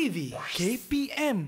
TV KPM.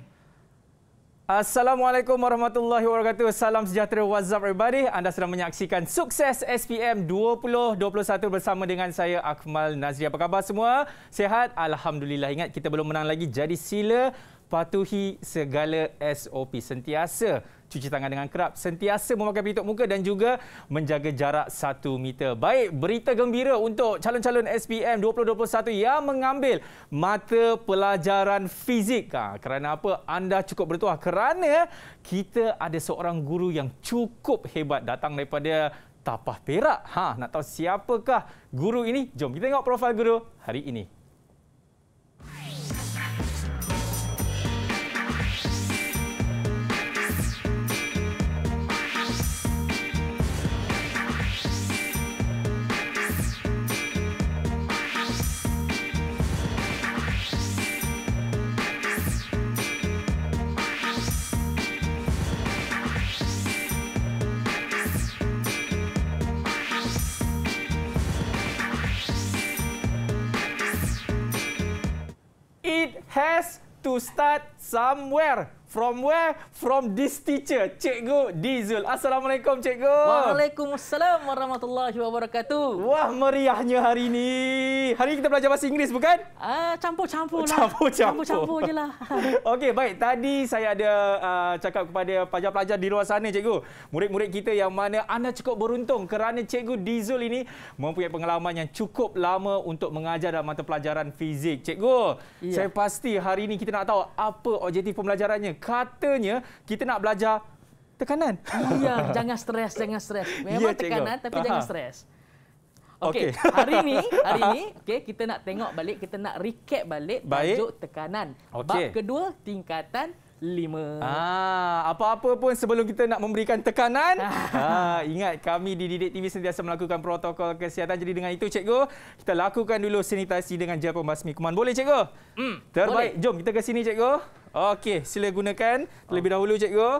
Assalamualaikum warahmatullahi wabarakatuh. Salam sejahtera what's up everybody. Anda sedang menyaksikan Sukses SPM 2021 bersama dengan saya Akmal Nazri. Apa khabar semua? Sehat? Alhamdulillah. Ingat kita belum menang lagi jadi sila patuhi segala SOP sentiasa cuci tangan dengan kerap, sentiasa memakai pelitup muka dan juga menjaga jarak satu meter. Baik, berita gembira untuk calon-calon SPM 2021 yang mengambil mata pelajaran fizik. Ha, kerana apa? Anda cukup bertuah. Kerana kita ada seorang guru yang cukup hebat datang daripada Tapah Perak. Ha, nak tahu siapakah guru ini? Jom kita tengok profil guru hari ini. has to start somewhere. From where? From this teacher, Cikgu Dizul. Assalamualaikum, Cikgu. Waalaikumsalam warahmatullahi wabarakatuh. Wah, meriahnya hari ini. Hari ini kita belajar bahasa Inggeris, bukan? Ah, campur-campur uh, lah. Campur-campur. campur je lah. Okey, baik. Tadi saya ada uh, cakap kepada pelajar-pelajar di luar sana, Cikgu. Murid-murid kita yang mana anda cukup beruntung kerana Cikgu Dizul ini mempunyai pengalaman yang cukup lama untuk mengajar dalam mata pelajaran fizik. Cikgu, yeah. saya pasti hari ini kita nak tahu apa objektif pembelajarannya katanya kita nak belajar tekanan. Iya, jangan stres, jangan stres. Ya, Memang ya, tekanan tapi Aha. jangan stres. Okey, okay. hari ni, hari ni, okey, kita nak tengok balik, kita nak recap balik Baik. tajuk tekanan. Okay. Bab kedua, tingkatan lima. Ah, apa-apa pun sebelum kita nak memberikan tekanan, ah, ah ingat kami di Didik TV sentiasa melakukan protokol kesihatan. Jadi dengan itu, cikgu, kita lakukan dulu sanitasi dengan gel pembasmi kuman. Boleh, cikgu? Hmm, Terbaik. Boleh. Jom kita ke sini, cikgu. Okey, sila gunakan terlebih oh. dahulu, cikgu.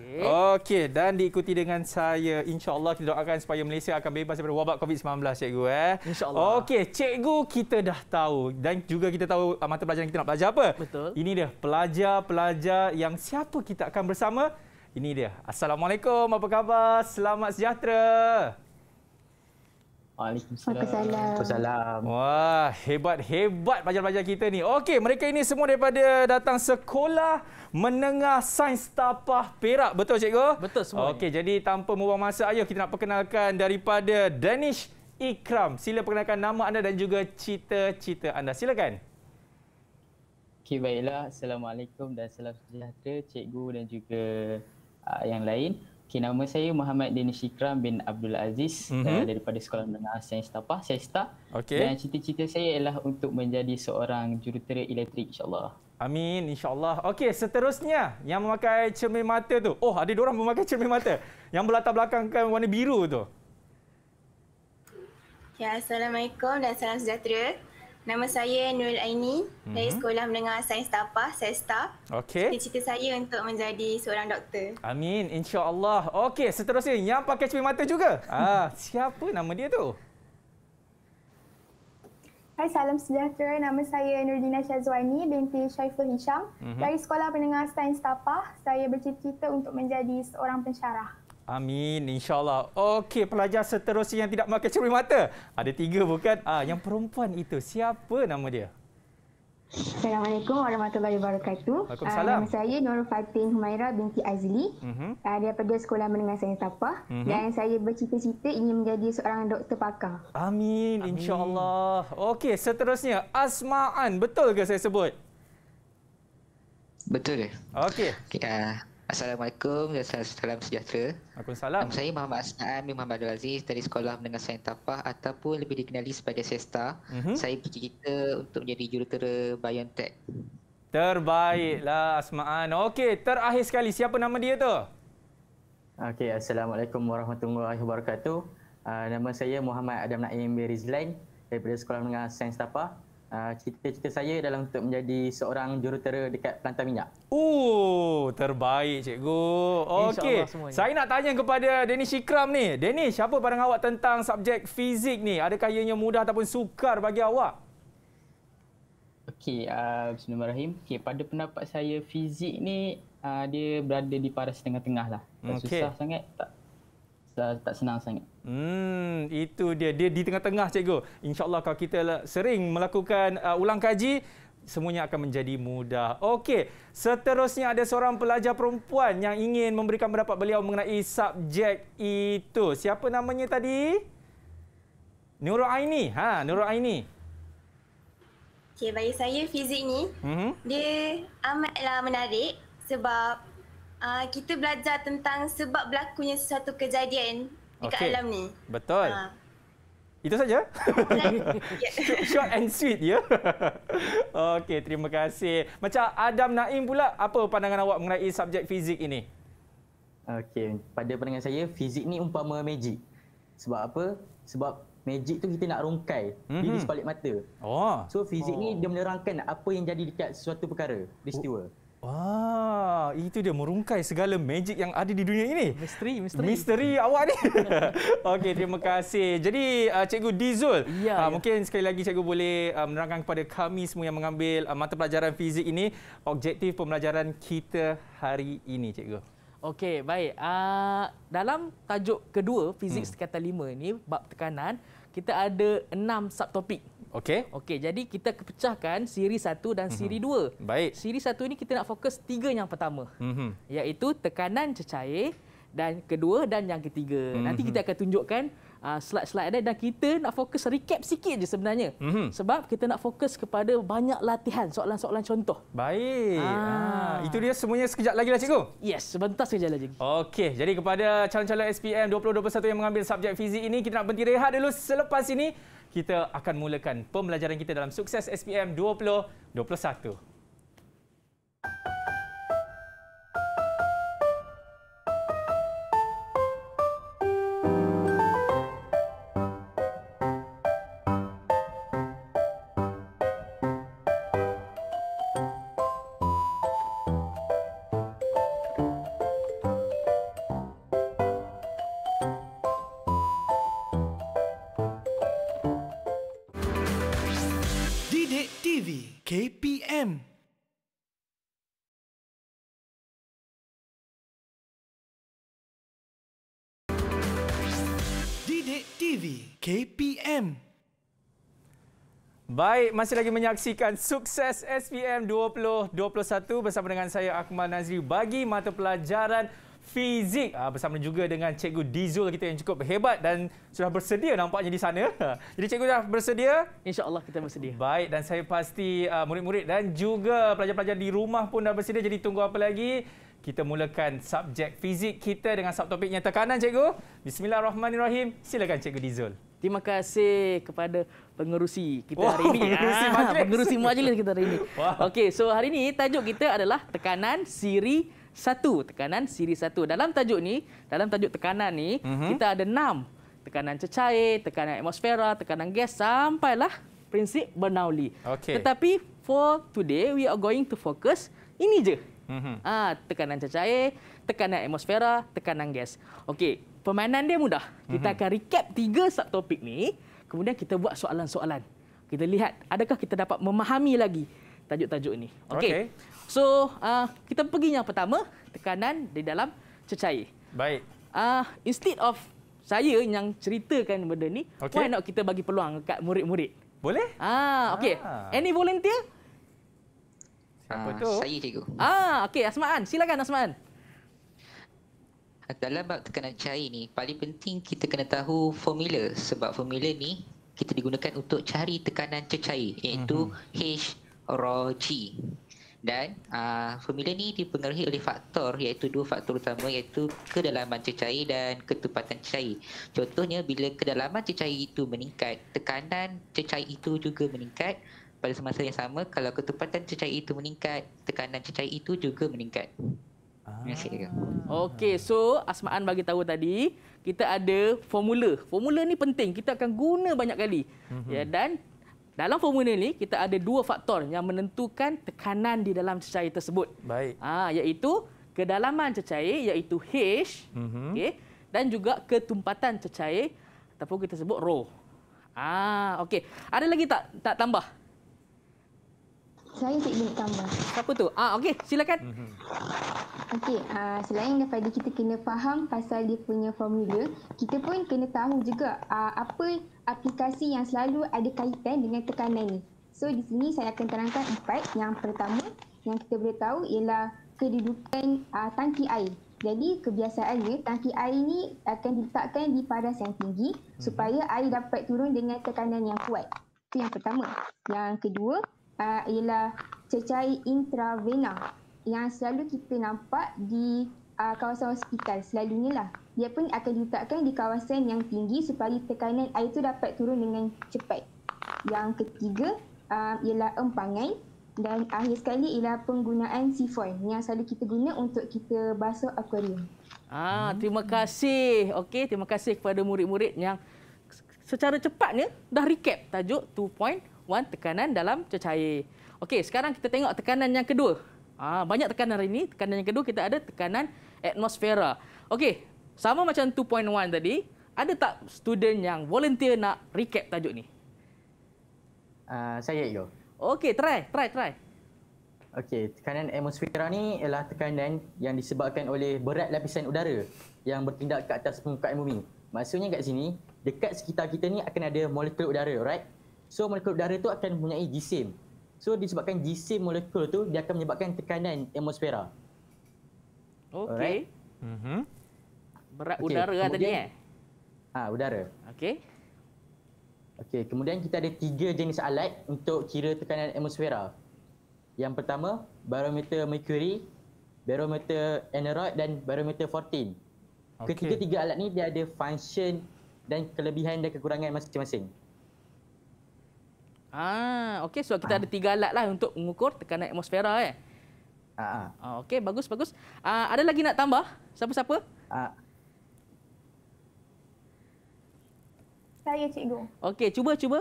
Okey. Okey dan diikuti dengan saya insya-Allah kita doakan supaya Malaysia akan bebas daripada wabak COVID-19 cikgu eh. Insya-Allah. Okey, cikgu kita dah tahu dan juga kita tahu ah, mata pelajaran kita nak belajar apa. Betul. Ini dia pelajar-pelajar yang siapa kita akan bersama. Ini dia. Assalamualaikum, apa khabar? Selamat sejahtera. Waalaikumsalam. Waalaikumsalam. Wah, hebat-hebat pelajar-pelajar kita ni. Okey, mereka ini semua daripada datang sekolah menengah Sains Tapah Perak. Betul, cikgu? Betul semua. Okey, jadi tanpa membuang masa, ayo kita nak perkenalkan daripada Danish Ikram. Sila perkenalkan nama anda dan juga cita-cita anda. Silakan. Okey, baiklah. Assalamualaikum dan salam sejahtera cikgu dan juga ah, yang lain. Okay, nama saya Muhammad Denis Ikram bin Abdul Aziz mm-hmm. uh, daripada Sekolah Menengah Sains Tapah, Sesta. Okay. Dan cita-cita saya ialah untuk menjadi seorang jurutera elektrik insyaAllah. Amin, insyaAllah. Okey, seterusnya yang memakai cermin mata tu. Oh, ada dua orang memakai cermin mata. yang berlatar belakangkan warna biru tu. Ya, Assalamualaikum dan salam sejahtera. Nama saya Nurul Aini. hmm Dari mhm. sekolah menengah Sains Tapah, Sesta. Okey. Cita-cita saya untuk menjadi seorang doktor. Amin. insya Allah. Okey, seterusnya yang pakai cermin mata juga. ah, siapa nama dia tu? Hai, salam sejahtera. Nama saya Nurdina Syazwani binti Syaiful Hisham. Mm-hmm. Dari sekolah menengah Sains Tapah, saya bercita-cita untuk menjadi seorang pensyarah. Amin, insyaAllah. Okey, pelajar seterusnya yang tidak memakai curi mata. Ada tiga bukan? Ah, yang perempuan itu, siapa nama dia? Assalamualaikum warahmatullahi wabarakatuh. Waalaikumsalam. Uh, nama saya Nur Fatin Humaira binti Azli. Uh-huh. daripada sekolah menengah saya Tapah. Uh-huh. Dan saya bercita-cita ingin menjadi seorang doktor pakar. Amin, Amin. insyaAllah. Okey, seterusnya. Asma'an, betul ke saya sebut? Betul ke? Okey. Okay, uh... Ah, Assalamualaikum dan ya, salam, salam sejahtera. Waalaikumsalam. Nama saya Muhammad Asnaan bin Muhammad Abdul Aziz dari Sekolah Menengah Sains Tafah ataupun lebih dikenali sebagai SESTA. Mm-hmm. Saya bercita untuk menjadi jurutera BioNTech. Terbaiklah Asmaan. Okey, terakhir sekali siapa nama dia tu? Okey, Assalamualaikum warahmatullahi wabarakatuh. Uh, nama saya Muhammad Adam Naim Berizlan, Rizlan daripada Sekolah Menengah Sains Tafah. Ah, cita-cita saya dalam untuk menjadi seorang jurutera dekat pelantar minyak. Oh, terbaik cikgu. Okey. Saya nak tanya kepada Denis Shikram ni. Denis, siapa pandang awak tentang subjek fizik ni? Adakah ianya mudah ataupun sukar bagi awak? Okey, uh, bismillahirrahmanirrahim. Okey, pada pendapat saya fizik ni uh, dia berada di paras tengah-tengah lah. okay. susah sangat, tak uh, tak senang sangat. Hmm, itu dia. Dia di tengah-tengah, cikgu. InsyaAllah kalau kita sering melakukan uh, ulang kaji, semuanya akan menjadi mudah. Okey, seterusnya ada seorang pelajar perempuan yang ingin memberikan pendapat beliau mengenai subjek itu. Siapa namanya tadi? Nurul Aini. Ha, Nurul Aini. Okey, bagi saya fizik ni, mm-hmm. dia amatlah menarik sebab uh, kita belajar tentang sebab berlakunya sesuatu kejadian dekat alam ni. Betul. Uh. Itu saja. Ya. Short and sweet ya. Okey, terima kasih. Macam Adam Naim pula, apa pandangan awak mengenai subjek fizik ini? Okey, pada pandangan saya fizik ni umpama magic. Sebab apa? Sebab magic tu kita nak rungkai mm-hmm. di sebalik mata. Oh. So fizik oh. ni dia menerangkan apa yang jadi dekat sesuatu perkara, peristiwa. Oh. Wah, itu dia merungkai segala magic yang ada di dunia ini. Misteri, misteri. Misteri awak ni. Okey, terima kasih. Jadi, uh, Cikgu Dizul, ya, uh, ya. mungkin sekali lagi Cikgu boleh uh, menerangkan kepada kami semua yang mengambil uh, mata pelajaran fizik ini objektif pembelajaran kita hari ini, Cikgu. Okey, baik. Uh, dalam tajuk kedua, fizik hmm. sekatan lima ini, bab tekanan, kita ada enam subtopik. Okey. Okey, jadi kita kepecahkan siri 1 dan siri 2. Mm-hmm. Baik. Siri 1 ini kita nak fokus tiga yang pertama. Mm-hmm. Iaitu tekanan cecair dan kedua dan yang ketiga. Mm-hmm. Nanti kita akan tunjukkan uh, slide-slide dan kita nak fokus recap sikit je sebenarnya. Mm-hmm. Sebab kita nak fokus kepada banyak latihan, soalan-soalan contoh. Baik. Ah. Ah. Itu dia semuanya sekejap lagi lah cikgu. Yes, sebentar sekejap lagi. Okey, jadi kepada calon-calon SPM 2021 yang mengambil subjek fizik ini, kita nak berhenti rehat dulu selepas ini kita akan mulakan pembelajaran kita dalam sukses SPM 2021. Baik, masih lagi menyaksikan sukses SPM 2021 bersama dengan saya Akmal Nazri bagi mata pelajaran fizik ah, bersama juga dengan cikgu Dizul kita yang cukup hebat dan sudah bersedia nampaknya di sana. Jadi cikgu dah bersedia? Insya-Allah kita bersedia. Baik dan saya pasti ah, murid-murid dan juga pelajar-pelajar di rumah pun dah bersedia jadi tunggu apa lagi? Kita mulakan subjek fizik kita dengan subtopiknya tekanan cikgu. Bismillahirrahmanirrahim. Silakan cikgu Dizul. Terima kasih kepada pengerusi kita hari ini. Ah, pengerusi majlis. pengerusi majlis kita hari ini. Okey, so hari ini tajuk kita adalah tekanan siri satu. Tekanan siri satu. Dalam tajuk ni, dalam tajuk tekanan ni, uh-huh. kita ada enam. Tekanan cecair, tekanan atmosfera, tekanan gas, sampailah prinsip Bernoulli. Okay. Tetapi for today, we are going to focus ini je. Uh-huh. Ha, tekanan cecair, tekanan atmosfera, tekanan gas. Okey, Permainan dia mudah. Kita mhm. akan recap tiga subtopik ni. Kemudian kita buat soalan-soalan. Kita lihat adakah kita dapat memahami lagi tajuk-tajuk ini. Okey. Okay. So, uh, kita pergi yang pertama. Tekanan di dalam cecair. Baik. Uh, instead of saya yang ceritakan benda ni, okay. why not kita bagi peluang dekat murid-murid? Boleh. Ah, okey. Ah. Any volunteer? Ah, Siapa ah, tu? Saya, cikgu. Ah, okey. Asmaan. Silakan, Asmaan dalam bab tekanan cair ni paling penting kita kena tahu formula sebab formula ni kita digunakan untuk cari tekanan cecair iaitu mm-hmm. H rho G dan uh, formula ni dipengaruhi oleh faktor iaitu dua faktor utama iaitu kedalaman cecair dan ketupatan cecair contohnya bila kedalaman cecair itu meningkat tekanan cecair itu juga meningkat pada semasa yang sama kalau ketupatan cecair itu meningkat tekanan cecair itu juga meningkat Terima kasih. Okey, so Asmaan bagi tahu tadi, kita ada formula. Formula ni penting, kita akan guna banyak kali. Mhm. Ya, dan dalam formula ni kita ada dua faktor yang menentukan tekanan di dalam cecair tersebut. Baik. Ah, ha, iaitu kedalaman cecair iaitu H, mm -hmm. okey, dan juga ketumpatan cecair ataupun kita sebut rho. Ah, okey. Ada lagi tak tak tambah? Saya cikgu nak tambah. Siapa tu? Ah, okey, silakan. Mm-hmm. Okey, uh, selain daripada kita kena faham pasal dia punya formula, kita pun kena tahu juga uh, apa aplikasi yang selalu ada kaitan dengan tekanan ni. So di sini saya akan terangkan empat. Yang pertama yang kita boleh tahu ialah kedudukan uh, tangki air. Jadi kebiasaannya tangki air ini akan diletakkan di paras yang tinggi mm-hmm. supaya air dapat turun dengan tekanan yang kuat. Itu yang pertama. Yang kedua, uh, ialah cecair intravena yang selalu kita nampak di uh, kawasan hospital selalunya lah. Ia pun akan diletakkan di kawasan yang tinggi supaya tekanan air itu dapat turun dengan cepat. Yang ketiga uh, ialah empangan dan akhir sekali ialah penggunaan sifon yang selalu kita guna untuk kita basuh akuarium. Ah, terima kasih. Okey, terima kasih kepada murid-murid yang secara cepatnya dah recap tajuk 2 point melakukan tekanan dalam cecair. Okey, sekarang kita tengok tekanan yang kedua. Ah, banyak tekanan hari ini. Tekanan yang kedua kita ada tekanan atmosfera. Okey, sama macam 2.1 tadi, ada tak student yang volunteer nak recap tajuk ni? Uh, saya ego. Okey, try, try, try. Okey, tekanan atmosfera ni ialah tekanan yang disebabkan oleh berat lapisan udara yang bertindak ke atas permukaan bumi. Maksudnya kat sini, dekat sekitar kita ni akan ada molekul udara, right? So molekul udara tu akan mempunyai gisim. So disebabkan gisim molekul tu dia akan menyebabkan tekanan atmosfera. Okey. Right? Mhm. Berat okay. udara lah kemudian, tadi eh. Ah, udara. Okey. Okey, kemudian kita ada tiga jenis alat untuk kira tekanan atmosfera. Yang pertama, barometer mercury, barometer aneroid dan barometer 14. Okay. tiga alat ni dia ada function dan kelebihan dan kekurangan masing-masing. Ah, okey. So kita ah. ada tiga alat lah untuk mengukur tekanan atmosfera eh. Ah. ah okey, bagus bagus. Ah, ada lagi nak tambah? Siapa-siapa? Ah. Saya cikgu. Okey, cuba cuba.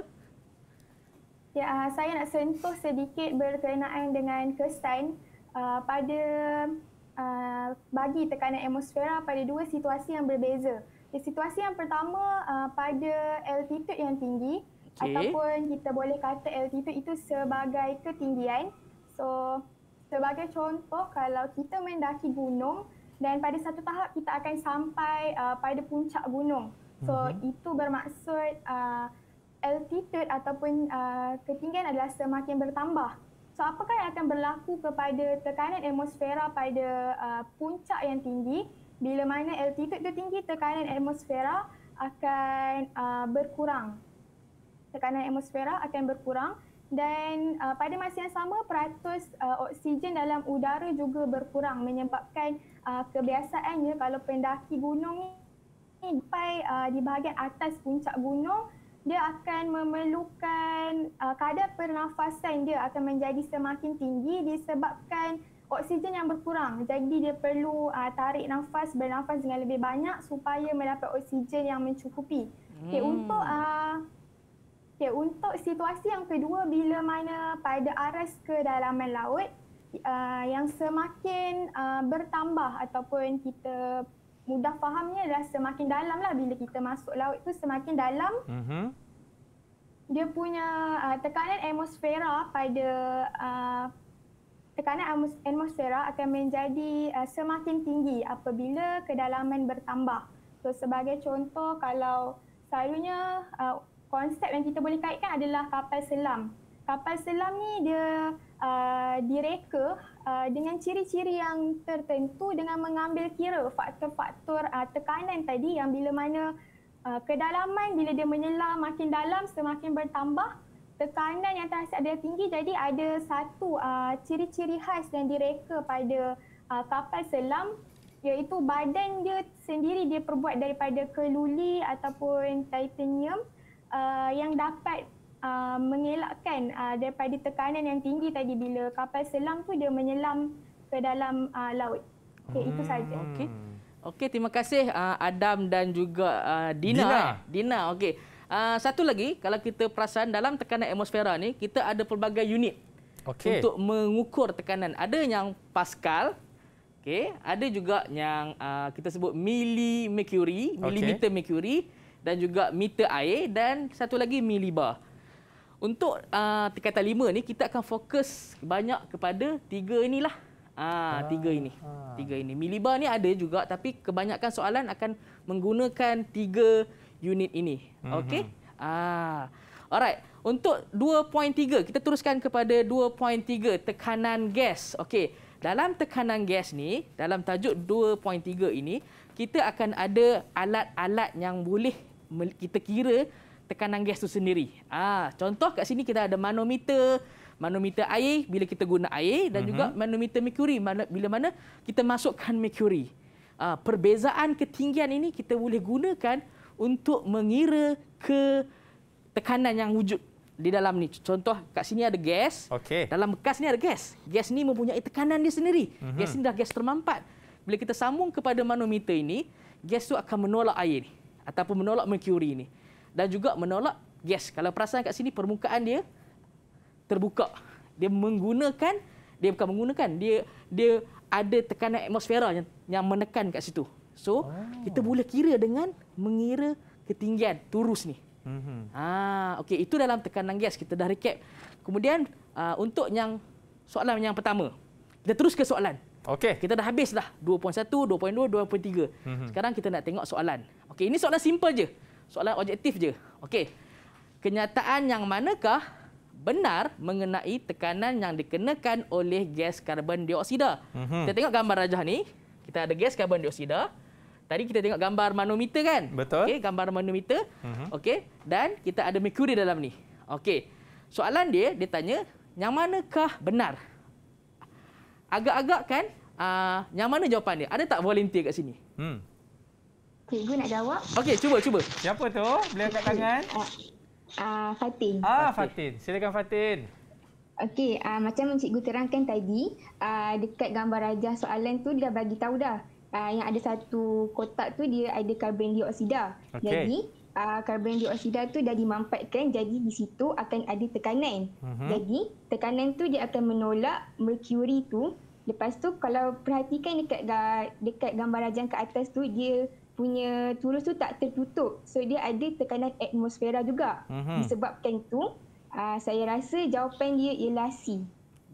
Ya, uh, saya nak sentuh sedikit berkenaan dengan kesan uh, ah, pada uh, bagi tekanan atmosfera pada dua situasi yang berbeza. Di situasi yang pertama uh, pada altitude yang tinggi, Okay. Ataupun kita boleh kata altitude itu sebagai ketinggian. So, sebagai contoh kalau kita mendaki gunung dan pada satu tahap kita akan sampai uh, pada puncak gunung. So, mm-hmm. itu bermaksud uh, altitude ataupun uh, ketinggian adalah semakin bertambah. So, apakah yang akan berlaku kepada tekanan atmosfera pada uh, puncak yang tinggi? Bila mana altitude itu tinggi, tekanan atmosfera akan uh, berkurang tekanan atmosfera akan berkurang dan uh, pada masa yang sama peratus uh, oksigen dalam udara juga berkurang menyebabkan uh, kebiasaannya kalau pendaki gunung ni sampai uh, di bahagian atas puncak gunung dia akan memerlukan uh, kadar pernafasan dia akan menjadi semakin tinggi disebabkan oksigen yang berkurang jadi dia perlu uh, tarik nafas bernafas dengan lebih banyak supaya mendapat oksigen yang mencukupi hmm. okay, untuk uh, Okay, ya, untuk situasi yang kedua bila mana pada aras kedalaman laut uh, yang semakin uh, bertambah ataupun kita mudah fahamnya dah semakin dalam lah bila kita masuk laut itu semakin dalam mm-hmm. dia punya uh, tekanan atmosfera pada uh, tekanan atmosfera akan menjadi uh, semakin tinggi apabila kedalaman bertambah. So sebagai contoh kalau selalunya uh, konsep yang kita boleh kaitkan adalah kapal selam. Kapal selam ni dia uh, direka uh, dengan ciri-ciri yang tertentu dengan mengambil kira faktor-faktor uh, tekanan tadi yang bila mana uh, kedalaman bila dia menyelam makin dalam semakin bertambah tekanan yang terasa ada tinggi jadi ada satu uh, ciri-ciri khas yang direka pada uh, kapal selam iaitu badan dia sendiri dia perbuat daripada keluli ataupun titanium uh, yang dapat uh, mengelakkan uh, daripada tekanan yang tinggi tadi bila kapal selam tu dia menyelam ke dalam uh, laut. Okey hmm. itu saja. Okey. Okey terima kasih uh, Adam dan juga uh, Dina. Dina, eh. Dina okey. Uh, satu lagi kalau kita perasan dalam tekanan atmosfera ni kita ada pelbagai unit okay. untuk mengukur tekanan. Ada yang pascal, okay. ada juga yang uh, kita sebut milimercury, okay. milimeter mercury dan juga meter air dan satu lagi milibar. Untuk uh, tingkatan lima ni kita akan fokus banyak kepada tiga inilah. Ah, ah tiga ini. Ah. Tiga ini. Milibar ni ada juga tapi kebanyakan soalan akan menggunakan tiga unit ini. Mm-hmm. Okey? Ah. Alright. Untuk 2.3 kita teruskan kepada 2.3 tekanan gas. Okey. Dalam tekanan gas ni, dalam tajuk 2.3 ini, kita akan ada alat-alat yang boleh kita kira tekanan gas itu sendiri. Ah, contoh kat sini kita ada manometer, manometer air bila kita guna air dan juga uh-huh. manometer mercury bila mana kita masukkan mercury. Ah, perbezaan ketinggian ini kita boleh gunakan untuk mengira ke tekanan yang wujud di dalam ni. Contoh kat sini ada gas. Okay. Dalam bekas ni ada gas. Gas ni mempunyai tekanan dia sendiri. Uh-huh. Gas mhm. ni dah gas termampat. Bila kita sambung kepada manometer ini, gas tu akan menolak air ni ataupun menolak Mercury ini dan juga menolak gas. Kalau perasan kat sini permukaan dia terbuka. Dia menggunakan dia bukan menggunakan dia dia ada tekanan atmosfera yang, yang menekan kat situ. So oh. kita boleh kira dengan mengira ketinggian turus ni. Mm-hmm. Ha okey itu dalam tekanan gas kita dah recap. Kemudian uh, untuk yang soalan yang pertama. Kita terus ke soalan. Okey. Kita dah habis dah 2.1, 2.2, 2.3. Mm-hmm. Sekarang kita nak tengok soalan. Okey, ini soalan simple je. Soalan objektif je. Okey. Kenyataan yang manakah benar mengenai tekanan yang dikenakan oleh gas karbon dioksida? Mm-hmm. Kita tengok gambar rajah ni. Kita ada gas karbon dioksida. Tadi kita tengok gambar manometer kan? Betul. Okey, gambar manometer. Mm-hmm. Okey, dan kita ada merkuri dalam ni. Okey. Soalan dia dia tanya yang manakah benar? Agak-agak kan Uh, yang mana jawapan dia? Ada tak volunteer kat sini? Hmm. Cikgu nak jawab? Okey, cuba, cuba. Siapa tu? Beli angkat tangan. Uh, uh, Fatin. Ah, okay. Fatin. Silakan Fatin. Okey, uh, macam cikgu terangkan tadi, uh, dekat gambar rajah soalan tu dia dah bagi tahu dah. Uh, yang ada satu kotak tu dia ada karbon dioksida. Okay. Jadi uh, karbon dioksida tu dah dimampatkan jadi di situ akan ada tekanan. Uh-huh. Jadi tekanan tu dia akan menolak merkuri tu Lepas tu kalau perhatikan dekat dekat gambar rajang ke atas tu dia punya tulus tu tak tertutup. So dia ada tekanan atmosfera juga. Uh-huh. Disebabkan tu uh, saya rasa jawapan dia ialah C.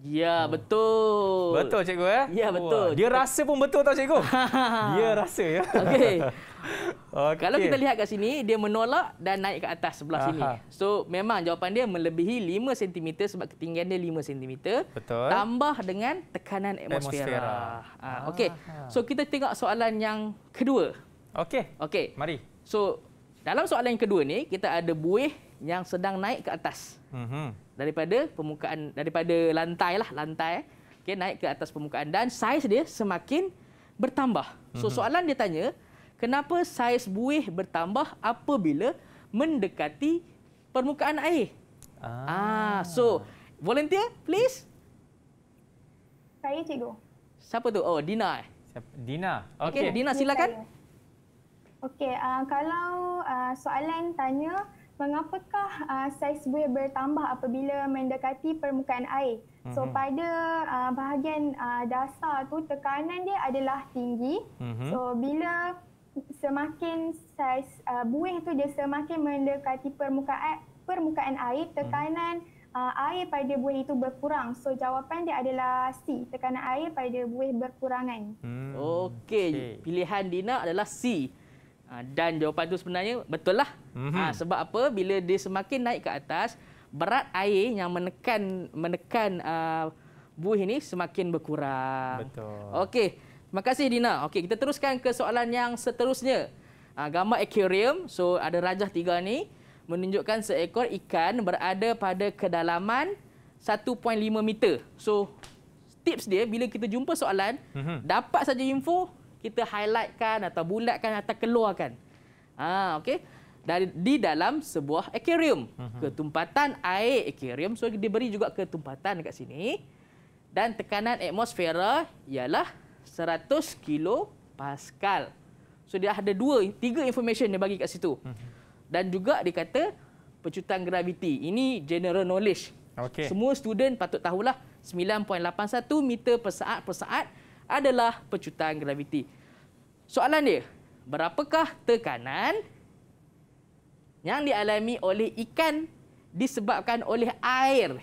Ya, hmm. betul. Betul cikgu eh? Ya, betul. Wah. Dia rasa pun betul tau cikgu. dia rasa ya. Okey. Okay. Kalau kita lihat kat sini, dia menolak dan naik ke atas sebelah Aha. sini. So, memang jawapan dia melebihi 5 cm sebab ketinggian dia 5 cm. Betul. Tambah dengan tekanan atmosfera. atmosfera. Ah, ah, okey. Ya. So, kita tengok soalan yang kedua. Okey. Okey. Mari. So, dalam soalan yang kedua ni, kita ada buih yang sedang naik ke atas. Mhm. Mm daripada permukaan daripada lantai lah lantai okay, naik ke atas permukaan dan saiz dia semakin bertambah. So mhm. soalan dia tanya, kenapa saiz buih bertambah apabila mendekati permukaan air? Ah, ah so volunteer please. Saya cikgu. Siapa tu? Oh, Dina. Eh? Dina. Okey, ya, okay, Dina silakan. Okey, uh, kalau uh, soalan tanya mengapakah uh, saiz buih bertambah apabila mendekati permukaan air? Mm-hmm. So mhm. pada uh, bahagian uh, dasar tu tekanan dia adalah tinggi. Mm-hmm. So bila semakin saiz uh, buih tu dia semakin mendekati permukaan permukaan air, mhm. tekanan mm-hmm. Uh, air pada buih itu berkurang. So jawapan dia adalah C, tekanan air pada buih berkurangan. Hmm. Okey, okay. pilihan Dina adalah C. Ah, dan jawapan itu sebenarnya betul lah. Mm-hmm. Ha, sebab apa? Bila dia semakin naik ke atas, berat air yang menekan menekan uh, buih ini semakin berkurang. Betul. Okey. Terima kasih Dina. Okey, kita teruskan ke soalan yang seterusnya. Uh, gambar aquarium. So ada rajah tiga ni menunjukkan seekor ikan berada pada kedalaman 1.5 meter. So tips dia bila kita jumpa soalan, mm-hmm. dapat saja info kita highlightkan atau bulatkan atau keluarkan. Ha, okay? Dari, di dalam sebuah akuarium. Mhm. Ketumpatan air akuarium. So, diberi juga ketumpatan dekat sini. Dan tekanan atmosfera ialah 100 kilo pascal. So, dia ada dua, tiga information dia bagi kat situ. Mhm. Dan juga dia kata pecutan graviti. Ini general knowledge. Okay. Semua student patut tahulah 9.81 meter per saat per saat adalah pecutan graviti. Soalan dia, berapakah tekanan yang dialami oleh ikan disebabkan oleh air?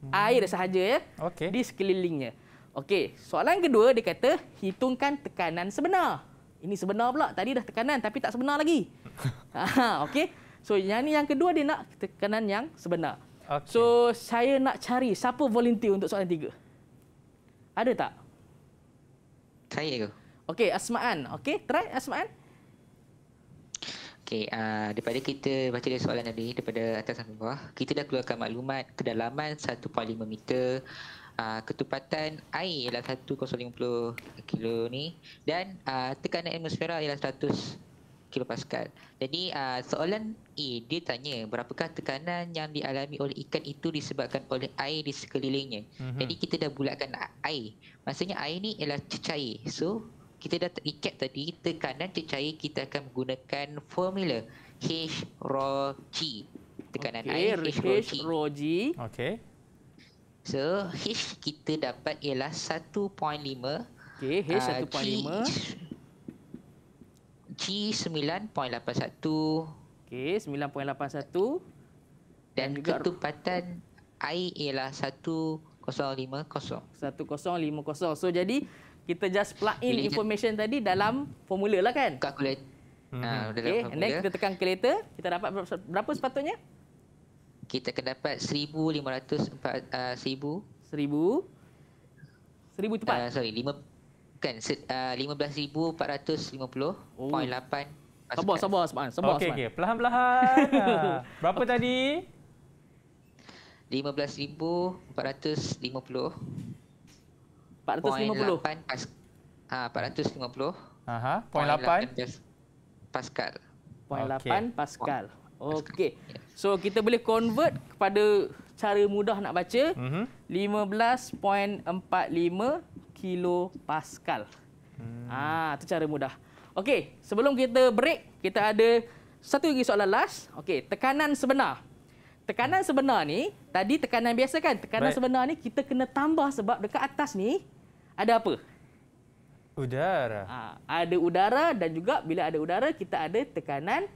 Hmm. Air sahaja ya, okay. di sekelilingnya. Okey, soalan kedua dia kata hitungkan tekanan sebenar. Ini sebenar pula. Tadi dah tekanan tapi tak sebenar lagi. Ha, okey. So yang ni yang kedua dia nak tekanan yang sebenar. Okay. So saya nak cari siapa volunteer untuk soalan tiga. Ada tak saya ke? Okey, Asmaan. Okey, try Asmaan. Okey, uh, daripada kita baca dari soalan tadi, daripada atas sampai bawah, kita dah keluarkan maklumat kedalaman 1.5 meter, uh, ketupatan air ialah 1.050 kilo ni dan uh, tekanan atmosfera ialah kilopascal. Jadi uh, soalan A dia tanya berapakah tekanan yang dialami oleh ikan itu disebabkan oleh air di sekelilingnya. Mm-hmm. Jadi kita dah bulatkan air. Maksudnya air ni ialah cecair. So kita dah recap tadi tekanan cecair kita akan menggunakan formula H rho g. Tekanan okay. air H rho g. H rho g. Okay. So H kita dapat ialah 1.5 Okay, H uh, ah, 1.5 g, G 9.81. Okey, 9.81. Dan, dan juga ketupatan air ialah 1050. 1050. So jadi kita just plug in Bilih information jat. tadi dalam formula lah kan? Kalkulator. hmm ah, Okay, formula. next kita tekan calculator. Kita dapat berapa sepatutnya? Kita akan dapat 1,500... Uh, 1,000. 1,000. 1,000 tepat? Uh, sorry, 5, Bukan uh, 15450.8 oh. Sabar, sabar Asman, sabar Okey, okey, perlahan-lahan. Berapa okay. tadi? 15450. 450. Ah, 450. Aha, 0.8 Pascal. 0.8 okay. Pascal. Okey. So kita boleh convert kepada cara mudah nak baca. Mhm. 15.45 kilopascal. Hmm. Ah, itu cara mudah. Okey, sebelum kita break, kita ada satu lagi soalan last. Okey, tekanan sebenar. Tekanan sebenar ni, tadi tekanan biasa kan? Tekanan Baik. sebenar ni kita kena tambah sebab dekat atas ni ada apa? Udara. Ha, ada udara dan juga bila ada udara, kita ada tekanan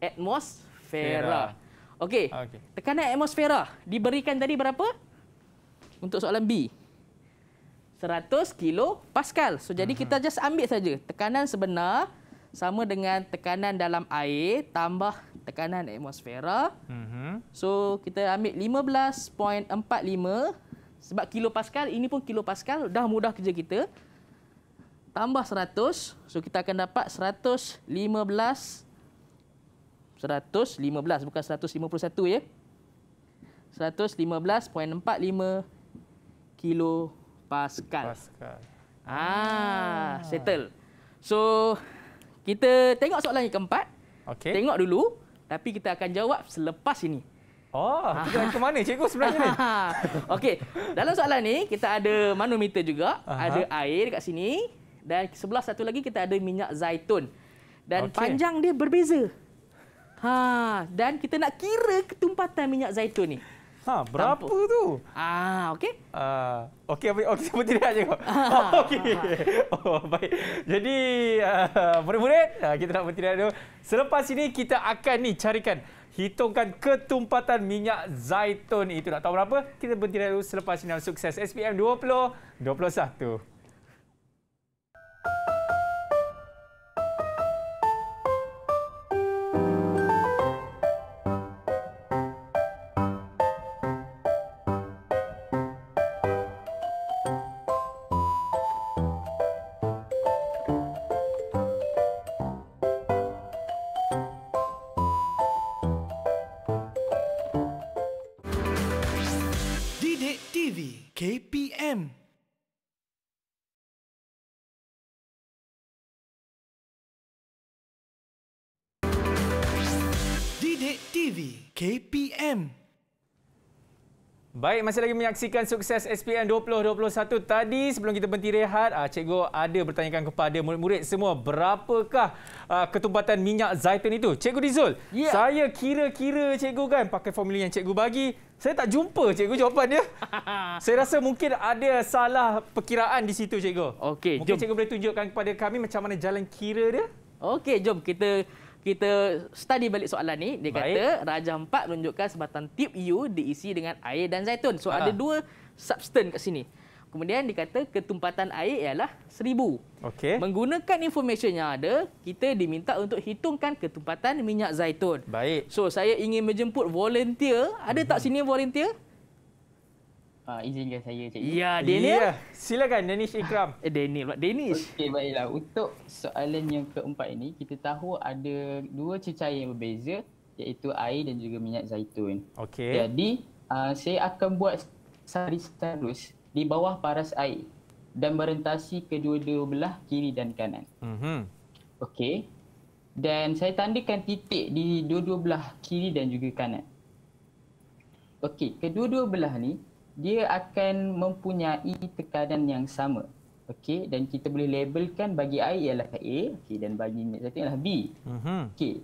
atmosfera. Okey, okay. tekanan atmosfera diberikan tadi berapa? Untuk soalan B. 100 kilo pascal. So jadi uh mhm. -huh. kita just ambil saja tekanan sebenar sama dengan tekanan dalam air tambah tekanan atmosfera. Uh mhm. -huh. So kita ambil 15.45 sebab kilo pascal ini pun kilo pascal dah mudah kerja kita. Tambah 100, so kita akan dapat 115 115 bukan 151 ya. 115.45 kilo Pascal. Pascal. Ah, ah, settle. So kita tengok soalan yang keempat. Okey. Tengok dulu tapi kita akan jawab selepas ini. Oh, ah. kita ke mana cikgu sebenarnya ni? Okey. Dalam soalan ni kita ada manometer juga, Aha. ada air dekat sini dan sebelah satu lagi kita ada minyak zaitun. Dan okay. panjang dia berbeza. Ha, dan kita nak kira ketumpatan minyak zaitun ni. Ha, berapa Tampu. tu? Ah, okey. Ah, uh, okey apa okey sebut dia aja Okey. Ah, ah, ah, oh, baik. Jadi, murid-murid, uh, kita nak berhenti dulu. Selepas ini kita akan ni carikan hitungkan ketumpatan minyak zaitun itu nak tahu berapa? Kita berhenti dulu selepas ini sukses SPM 20 21. Baik, masih lagi menyaksikan sukses SPM 2021. Tadi sebelum kita berhenti rehat, ah, cikgu ada bertanyakan kepada murid-murid semua berapakah ah, ketumpatan minyak zaitun itu? Cikgu Rizul, yeah. saya kira-kira cikgu kan pakai formula yang cikgu bagi, saya tak jumpa cikgu jawapan dia. saya rasa mungkin ada salah perkiraan di situ cikgu. Okay, mungkin jom. cikgu boleh tunjukkan kepada kami macam mana jalan kira dia. Okey, jom kita kita study balik soalan ni dia Baik. kata raja empat menunjukkan sebatan tip U diisi dengan air dan zaitun so ha. ada dua substance kat sini kemudian dikata ketumpatan air ialah seribu. Okay. menggunakan information yang ada kita diminta untuk hitungkan ketumpatan minyak zaitun Baik. so saya ingin menjemput volunteer ada mm-hmm. tak mhm. sini volunteer Uh, izinkan saya cakap. Ya, Daniel. Yeah. Silakan Danish Ikram. Eh Daniel, Danish. Okey, baiklah. Untuk soalan yang keempat ini, kita tahu ada dua cecair yang berbeza iaitu air dan juga minyak zaitun. Okey. Jadi, uh, saya akan buat sari starus di bawah paras air dan merentasi kedua-dua belah kiri dan kanan. Mhm. Okey. Dan saya tandakan titik di dua-dua belah kiri dan juga kanan. Okey, kedua-dua belah ni dia akan mempunyai tekanan yang sama. Okey dan kita boleh labelkan bagi air ialah A okay, dan bagi minyak magnetic ialah B. Uh-huh. Mhm. Okey.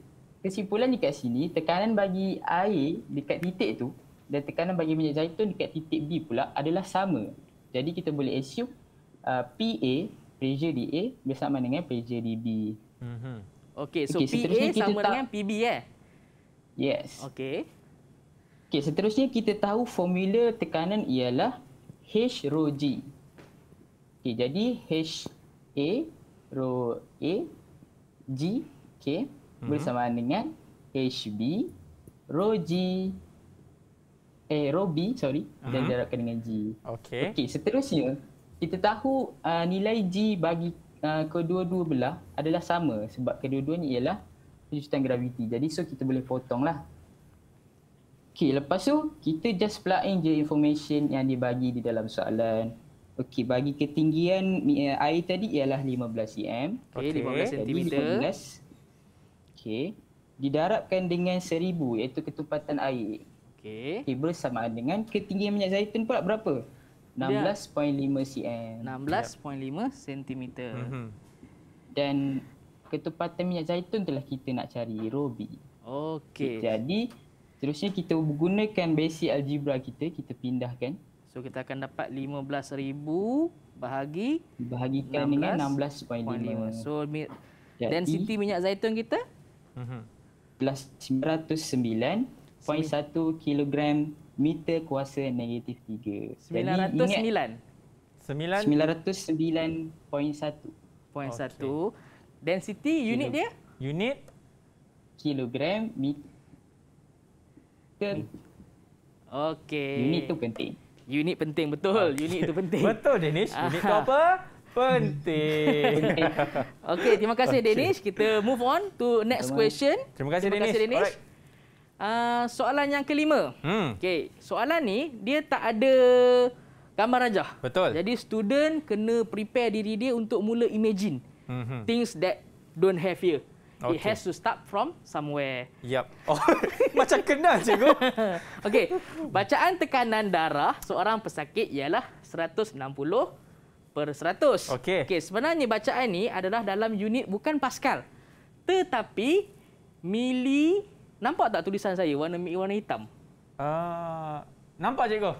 Kesimpulan dekat sini tekanan bagi air dekat titik tu dan tekanan bagi minyak zaitun dekat titik B pula adalah sama. Jadi kita boleh assume uh, PA pressure di A bersama dengan pressure di B. Uh-huh. Mhm. Okey so okay, PA sama tak... dengan PB eh? Yes. Okey. Okey, seterusnya kita tahu formula tekanan ialah H rho G. Okey, jadi H A rho A G Okey, hmm bersamaan dengan H B rho G eh rho B, sorry, hmm dan darabkan mhm. dengan G. Okey. Okey, seterusnya kita tahu uh, nilai G bagi uh, kedua-dua belah adalah sama sebab kedua-duanya ialah penyusutan graviti. Jadi so kita boleh potonglah. Okey, lepas tu kita just plug in je information yang dibagi di dalam soalan. Okey, bagi ketinggian eh, air tadi ialah 15 cm. E Okey, 15 cm. Okey, didarabkan dengan 1000 iaitu ketupatan air. Okay. okay, bersamaan dengan ketinggian minyak zaitun pula berapa? 16.5 cm. 16.5 cm. mm Dan ketupatan minyak zaitun itulah kita nak cari, Robi. Okey. jadi, Seterusnya kita gunakan basic algebra kita, kita pindahkan. So kita akan dapat 15,000 bahagi Bahagikan 16. dengan 16.5. So Jadi, density minyak zaitun kita? Uh-huh. 909.1 kg meter kuasa negatif 3. 909? Jadi, 909.1. 909. 909. satu 909. 909. Density unit Kilo. dia? Unit? Kilogram meter Good. Kan? Okay. Unit tu penting. Unit penting betul. Okay. Ah. Unit tu penting. betul Danish. Unit tu apa? Penting. okay, terima kasih okay. Danish. Kita move on to next terima question. Terima kasih terima Danish. Danish. Uh, soalan yang kelima. Hmm. Okay, soalan ni dia tak ada gambar rajah. Betul. Jadi student kena prepare diri dia untuk mula imagine mm-hmm. things that don't have here. Okay. It has to start from somewhere. Yep. Oh, macam kenal cikgu. Okey. Bacaan tekanan darah seorang pesakit ialah 160 per 100. Okey. Okey, sebenarnya bacaan ini adalah dalam unit bukan pascal. Tetapi mili Nampak tak tulisan saya warna warna hitam? Uh, nampak cikgu.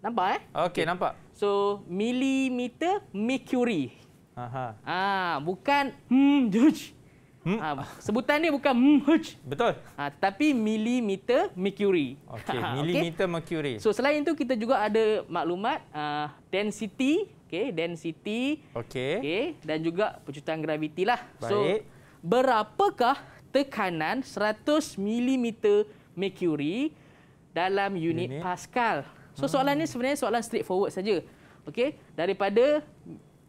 Nampak eh? Okey, okay. nampak. So, millimeter mercury. Aha. Ah, bukan hmm juj. Hmm? Ah, sebutan dia bukan hmm huj. Betul. Ah, tetapi milimeter mercury. Okey, ah, milimeter okay. mercury. So selain itu kita juga ada maklumat ah, density, okey, density. Okey. Okey, dan juga pecutan graviti lah. Baik. So berapakah tekanan 100 milimeter mercury dalam unit, unit. pascal? So hmm. soalan hmm. ni sebenarnya soalan straightforward saja. Okey, daripada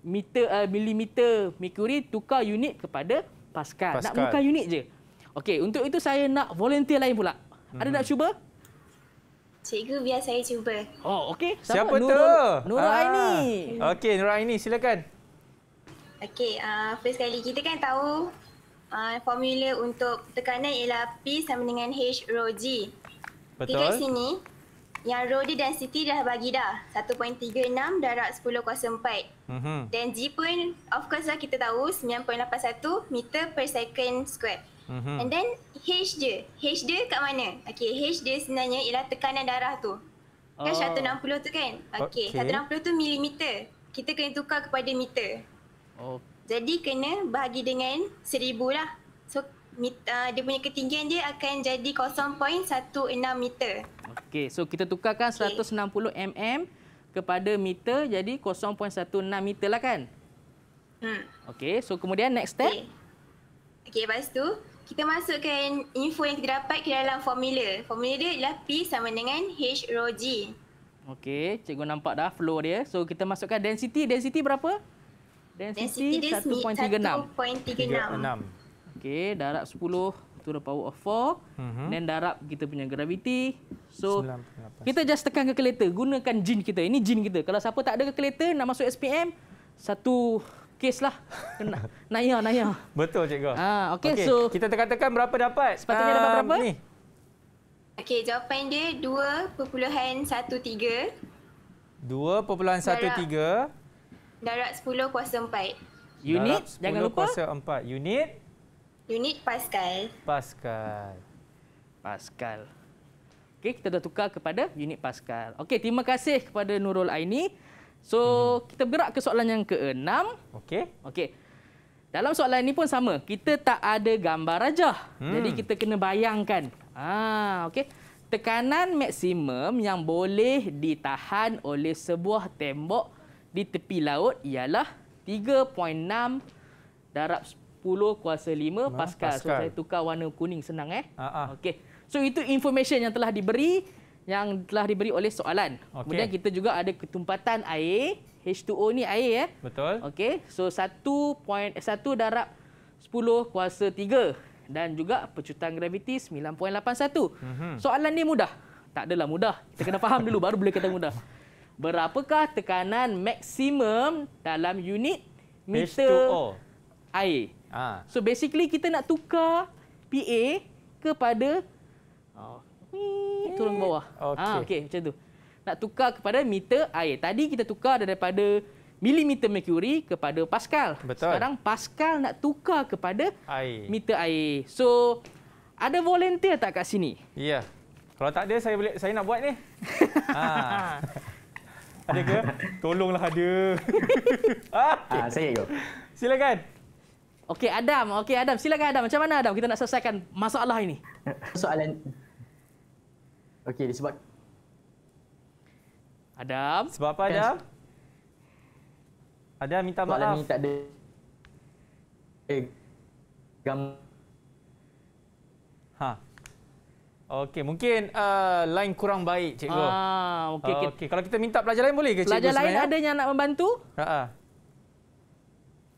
meter uh, milimeter mercury tukar unit kepada pascal. pascal. Nak muka unit je. Okey, untuk itu saya nak volunteer lain pula. Hmm. Ada nak cuba? Cikgu biar saya cuba. Oh, okey. Siapa, tu? Nur Aini. Ah. Okey, Nur Aini silakan. Okey, uh, first kali kita kan tahu uh, formula untuk tekanan ialah P sama dengan H rho G. Betul. Di sini yang row dia density dah bagi dah 1.36 darab 10 kuasa 4 uh-huh. dan G pun of course lah kita tahu 9.81 meter per second square uh-huh. and then H dia, H dia kat mana? Okay H dia sebenarnya ialah tekanan darah tu kan oh. 160 tu kan? Okay, okay. 160 tu milimeter kita kena tukar kepada meter okay. jadi kena bahagi dengan seribu lah so uh, dia punya ketinggian dia akan jadi 0.16 meter Okey, so kita tukarkan okay. 160 mm kepada meter jadi 0.16 meter lah kan? Hmm. Okey, so kemudian next step. Okey, okay, lepas tu kita masukkan info yang kita dapat ke dalam formula. Formula dia ialah P sama dengan H rho G. Okey, cikgu nampak dah flow dia. So kita masukkan density. Density berapa? Density, density 1.36. 1.36. Okey, darab 10 to the power of 4 mm-hmm. then darab kita punya graviti, so 98. kita just tekan calculator gunakan jin kita ini jin kita kalau siapa tak ada calculator nak masuk SPM satu kes lah kena naya naya betul cikgu ah, okey okay, so kita tekan-tekan berapa dapat sepatutnya um, dapat ah, berapa ni okey jawapan dia 2.13 2.13 darab, darab 10 kuasa 4 unit darab 10 jangan lupa kuasa 4 unit Unit Pascal. Pascal. Pascal. Okey, kita dah tukar kepada unit Pascal. Okey, terima kasih kepada Nurul Aini. So, hmm. kita bergerak ke soalan yang keenam. Okey. Okey. Dalam soalan ini pun sama. Kita tak ada gambar rajah. Hmm. Jadi kita kena bayangkan. Ah, okey. Tekanan maksimum yang boleh ditahan oleh sebuah tembok di tepi laut ialah 3.6 darab 10 kuasa 5 uh, Pascal. Pascal. So saya tukar warna kuning senang eh. Uh, uh. Okey. So itu information yang telah diberi yang telah diberi oleh soalan. Okay. Kemudian kita juga ada ketumpatan air H2O ni air eh. Betul. Okey. So 1.1 darab 10 kuasa 3 dan juga pecutan graviti 9.81. Mm -hmm. Soalan ni mudah. Tak adalah mudah. Kita kena faham dulu baru boleh kata mudah. Berapakah tekanan maksimum dalam unit meter H2O. air? Ha. So basically kita nak tukar PA kepada oh. turun ke bawah. Okey, ha, ah, okay, macam tu. Nak tukar kepada meter air. Tadi kita tukar daripada milimeter mercury kepada pascal. Betul. Sekarang pascal nak tukar kepada air. meter air. So ada volunteer tak kat sini? Ya. Yeah. Kalau tak ada saya boleh saya nak buat ni. ha. ada ke? Tolonglah ada. ah, okay. ha, saya go. Silakan. Okey Adam, okey Adam, silakan Adam. Macam mana Adam kita nak selesaikan masalah ini? Soalan Okey, disebab Adam. Sebab apa kan? Adam? Adam minta maaf. Soalan ini tak ada eh gam Ha. Okey, mungkin uh, line kurang baik, cikgu. Ah, okey. Ah, okay. Okay. Kalau kita minta pelajar lain boleh ke, cikgu? Pelajar lain ada yang nak membantu? Ha Uh-huh.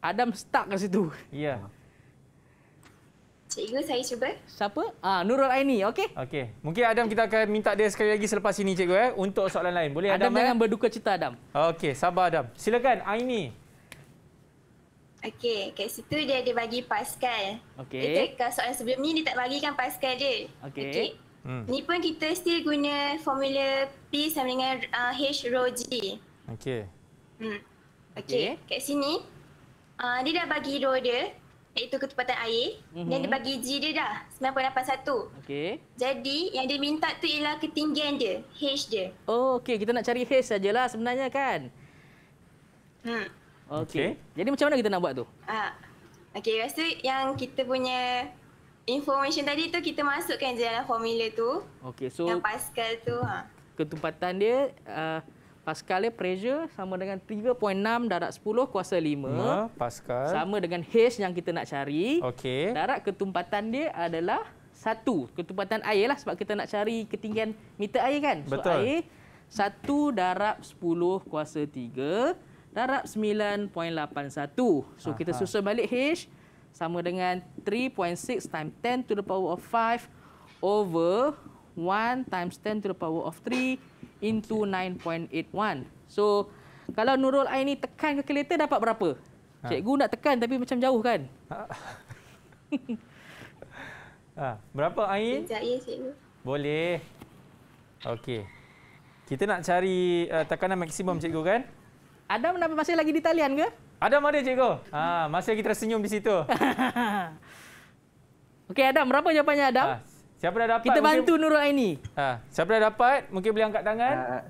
Adam stuck kat situ. Ya. Yeah. Cikgu saya cuba. Siapa? Ah Nurul Aini. Okey. Okey. Mungkin Adam kita akan minta dia sekali lagi selepas ini cikgu eh untuk soalan lain. Boleh Adam? Adam jangan eh? berduka cita Adam. Okey, sabar Adam. Silakan Aini. Okey, kat situ dia ada bagi Pascal. Okey. Okay, soalan sebelum ni dia tak bagi kan Pascal dia. Okey. Okay. Hmm. Ni pun kita still guna formula P sama dengan uh, H rho G. Okey. Hmm. Okey, okay. kat sini uh, dia dah bagi hero dia iaitu ketepatan air mm-hmm. dan dia bagi G dia dah 9.81. Okey. Jadi yang dia minta tu ialah ketinggian dia, H dia. Oh okey, kita nak cari H sajalah sebenarnya kan. Hmm. Okey. Okay. Jadi macam mana kita nak buat tu? Ah. Uh, okey, rasa yang kita punya information tadi tu kita masukkan je dalam formula tu. Okey, so yang Pascal tu ha. Ketepatan dia uh, Pascal dia pressure sama dengan 3.6 darat 10 kuasa 5. 5 Pascal. Sama dengan H yang kita nak cari. Okey. Darat ketumpatan dia adalah 1. Ketumpatan air lah sebab kita nak cari ketinggian meter air kan. So Betul. air 1 darab 10 kuasa 3 darab 9.81. So Aha. kita susun balik H sama dengan 3.6 times 10 to the power of 5 over 1 times 10 to the power of 3 into okay. 9.81. So kalau Nurul ain Aini tekan kalkulator dapat berapa? Ha. Cikgu nak tekan tapi macam jauh kan? Ha. ha. Berapa Ain? Sekejap ya cikgu. Boleh. Okey. Kita nak cari uh, tekanan maksimum cikgu kan? Adam nak masih lagi di talian ke? Adam ada cikgu. Ha, masih lagi tersenyum di situ. Okey Adam, berapa jawapannya Adam? Ha. Siapa dah dapat? Kita bantu mungkin... Nurul Aini. Ha, siapa dah dapat? Mungkin boleh angkat tangan. Uh,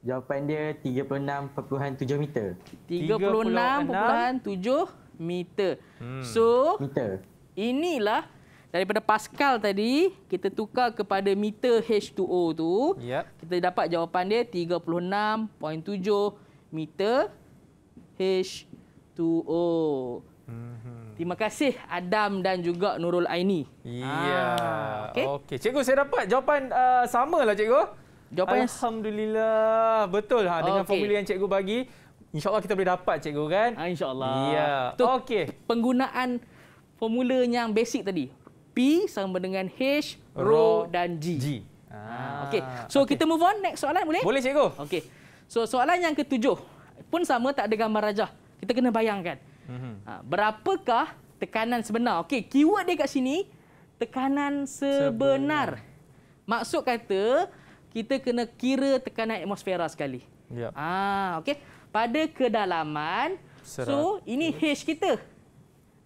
jawapan dia 36.7 meter. 36.7 meter. Hmm. So, meter. inilah daripada Pascal tadi kita tukar kepada meter H2O tu. Yep. Kita dapat jawapan dia 36.7 meter H2O. Mm -hmm. Terima kasih Adam dan juga Nurul Aini. Ya. Okey. Okay. Cikgu saya dapat jawapan uh, lah, cikgu. Jawapan alhamdulillah betul ha dengan okay. formula yang cikgu bagi insyaallah kita boleh dapat cikgu kan? Ah insyaallah. Ya. Yeah. Okey. Penggunaan formula yang basic tadi. P sama dengan H, rho dan G. G. Ah. ah okey. So okay. kita move on next soalan boleh? Boleh cikgu. Okey. So soalan yang ketujuh pun sama tak ada gambar rajah. Kita kena bayangkan. Mm-hmm. Ha, berapakah tekanan sebenar? Okey, keyword dia kat sini, tekanan sebenar. sebenar. Maksud kata, kita kena kira tekanan atmosfera sekali. Yep. Ya. Ha, okey. Pada kedalaman, Serat. so ini H kita.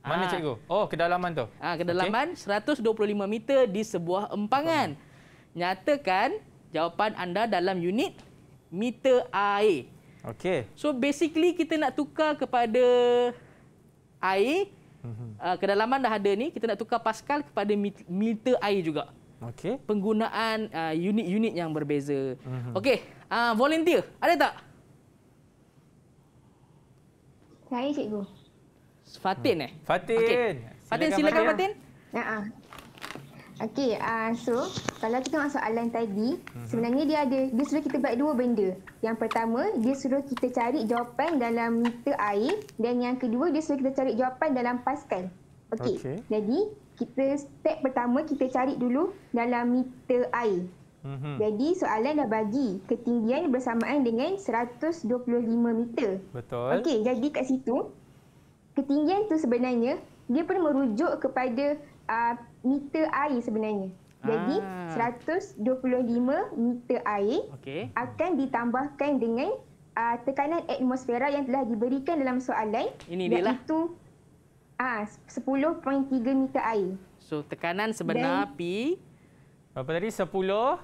Mana ha. cikgu? Oh, kedalaman tu. Ha, kedalaman okay. 125 meter di sebuah empangan. Empang. Nyatakan jawapan anda dalam unit meter air. Okey. So basically kita nak tukar kepada air mhm. uh, kedalaman dah ada ni kita nak tukar pascal kepada meter air juga okey penggunaan uh, unit-unit uh, yang berbeza mhm. okey uh, volunteer ada tak saya cikgu fatin hmm. eh fatin okay. fatin silakan fatin ha Okey, uh, so kalau kita masuk soalan tadi, mm-hmm. sebenarnya dia ada dia suruh kita buat dua benda. Yang pertama, dia suruh kita cari jawapan dalam meter air dan yang kedua dia suruh kita cari jawapan dalam pascal. Okey. Okay. Jadi, kita step pertama kita cari dulu dalam meter air. Mm-hmm. Jadi, soalan dah bagi ketinggian bersamaan dengan 125 meter. Betul. Okey, jadi kat situ ketinggian tu sebenarnya dia pun merujuk kepada Uh, meter air sebenarnya. Jadi ah. 125 meter air okay. akan ditambahkan dengan uh, tekanan atmosfera yang telah diberikan dalam soalan Ini lah. iaitu ah, uh, 10.3 meter air. So tekanan sebenar P berapa tadi 10 10.3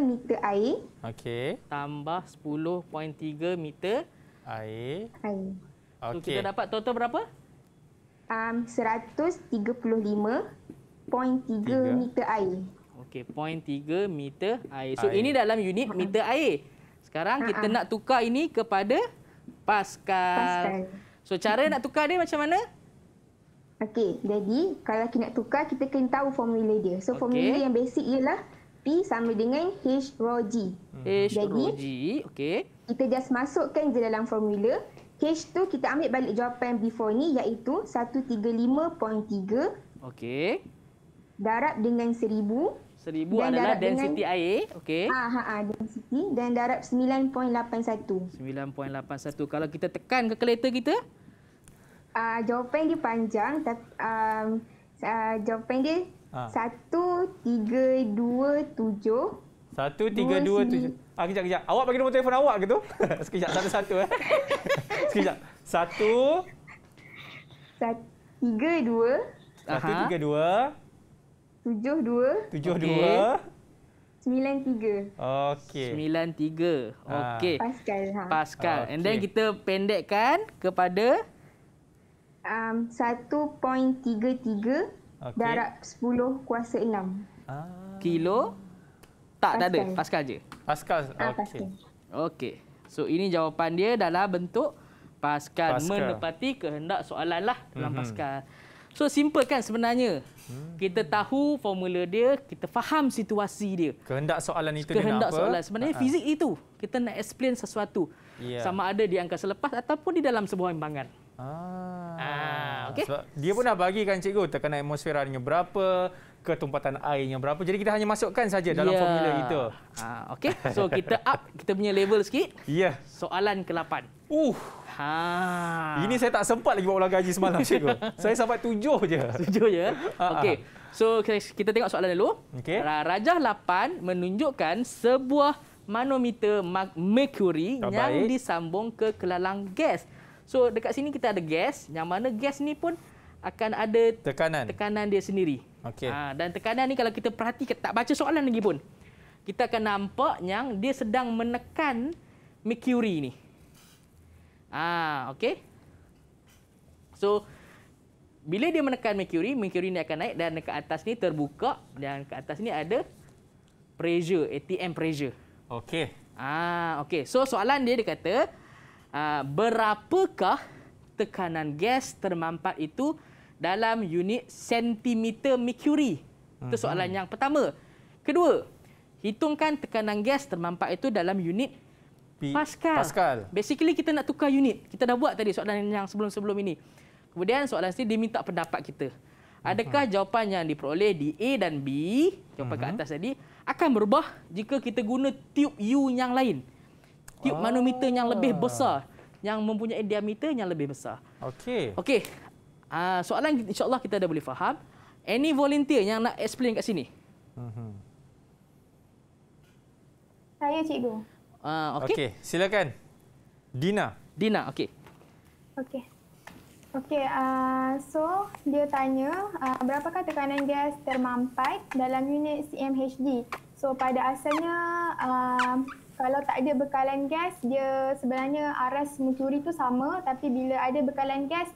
meter air. Okey. Tambah 10.3 meter air. Air. Okey. So, kita dapat total berapa? 125 um, 135.3 meter air. Okey, 0.3 meter air. So air. ini dalam unit meter air. Sekarang kita nak tukar ini kepada pascal. pascal. So cara nak tukar dia macam mana? Okey, jadi kalau kita nak tukar, kita kena tahu formula dia. So okay. formula yang basic ialah P sama dengan H rho G. H jadi, rho G, okey. Kita just masukkan je dalam formula h tu kita ambil balik jawapan before ni iaitu 135.3. Okey. Darab dengan seribu. 1000 adalah darab density dengan, air. Okey. Ah, ha, ha ha density dan darab 9.81. 9.81. Kalau kita tekan ke kereta kita? Uh, jawapan dia panjang tapi uh, um, uh, jawapan dia ha. 1327. 1327. Ah, kejap, kejap. Awak bagi nombor telefon awak ke tu? sekejap, satu-satu eh. sekejap. Satu. Tiga, dua. Satu, tiga, dua. Tujuh, dua. Tujuh, okay. dua. Sembilan, tiga. Okey. Sembilan, tiga. Ah. Okey. Ha. Pascal. Ha. Pascal. Okay. And then kita pendekkan kepada? Um, satu point tiga, tiga. Darab sepuluh kuasa enam. Ah. Kilo? Tak, Pascal. tak ada. Pascal je. Pascal. Ah, Okey. Okey. So ini jawapan dia dalam bentuk Pascal, Pascal. menepati kehendak soalan lah dalam mm -hmm. Pascal. So simple kan sebenarnya. Hmm. Kita tahu formula dia, kita faham situasi dia. Kehendak soalan itu kehendak apa? Soalan. Sebenarnya uh fizik itu. Kita nak explain sesuatu. Yeah. Sama ada di angkasa lepas ataupun di dalam sebuah imbangan. Ah. Ah, okay. Dia pun dah bagikan cikgu tekanan atmosfera dengan berapa, Ketumpatan tumpatan air yang berapa. Jadi kita hanya masukkan saja dalam yeah. formula kita. Ha, okay. So kita up, kita punya level sikit. Yeah. Soalan ke-8. Uh. Ha. Ini saya tak sempat lagi buat ulang gaji semalam, Cikgu. saya sampai tujuh je. Tujuh je? Ha, ha. Okay. So kita tengok soalan dulu. Okay. Raja 8 menunjukkan sebuah manometer Mercury yang baik. disambung ke kelalang gas. So dekat sini kita ada gas, yang mana gas ni pun akan ada tekanan, tekanan dia sendiri. Okay. Ha, ah, dan tekanan ni kalau kita perhati tak baca soalan lagi pun. Kita akan nampak yang dia sedang menekan Mercury ni. Ah, ha, okey. So bila dia menekan Mercury, Mercury ni akan naik dan ke atas ni terbuka dan ke atas ni ada pressure, ATM pressure. Okey. Ah, ha, okey. So soalan dia dia kata, ah, berapakah tekanan gas termampat itu dalam unit sentimeter mercury. Itu soalan hmm. yang pertama. Kedua, hitungkan tekanan gas termampak itu dalam unit pascal. pascal. Basically kita nak tukar unit. Kita dah buat tadi soalan yang sebelum-sebelum ini. Kemudian soalan ini diminta pendapat kita. Adakah hmm. jawapan yang diperoleh di A dan B, jawapan hmm. ke atas tadi, akan berubah jika kita guna tiub U yang lain? tiub oh. Ah. manometer yang lebih besar. Yang mempunyai diameter yang lebih besar. Okey. Okey. Uh, soalan insyaAllah kita dah boleh faham. Any volunteer yang nak explain kat sini? Mhm. Saya, cikgu. Uh, ah, okay. okay, silakan. Dina. Dina, okay. Okay. Okay, uh, ah, so dia tanya uh, berapakah tekanan gas termampat dalam unit CMHD? So pada asalnya uh, kalau tak ada bekalan gas, dia sebenarnya aras mencuri tu sama tapi bila ada bekalan gas,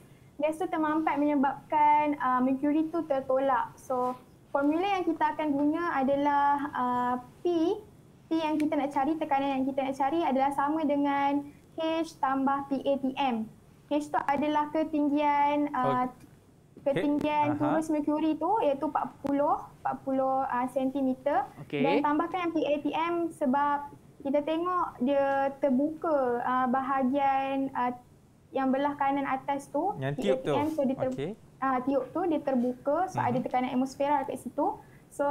gas tu termampat menyebabkan uh, mercury tu tertolak. So formula yang kita akan guna adalah uh, P. P yang kita nak cari, tekanan yang kita nak cari adalah sama dengan H tambah PATM. H tu adalah ketinggian uh, ketinggian tubuh mercury tu iaitu 40 40 uh, okay. dan tambahkan yang PATM sebab kita tengok dia terbuka uh, bahagian uh, yang belah kanan atas tu yang tiup tu so dia ter- okay. uh, ah, tiup tu dia terbuka so hmm. ada tekanan atmosfera dekat situ so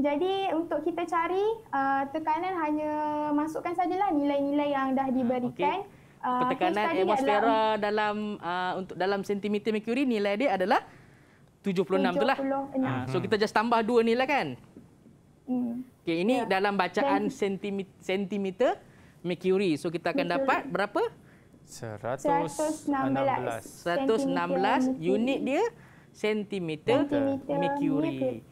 jadi untuk kita cari uh, tekanan hanya masukkan sajalah nilai-nilai yang dah diberikan okay. uh, ah, tekanan atmosfera dalam uh, untuk dalam sentimeter mercury nilai dia adalah 76, 76. tu lah. Hmm. So kita just tambah dua nilai kan? Hmm. Okay, ini yeah. dalam bacaan sentimeter, sentimeter mercury. So kita akan mercury. dapat berapa? 116. 116 unit dia sentimeter mercury.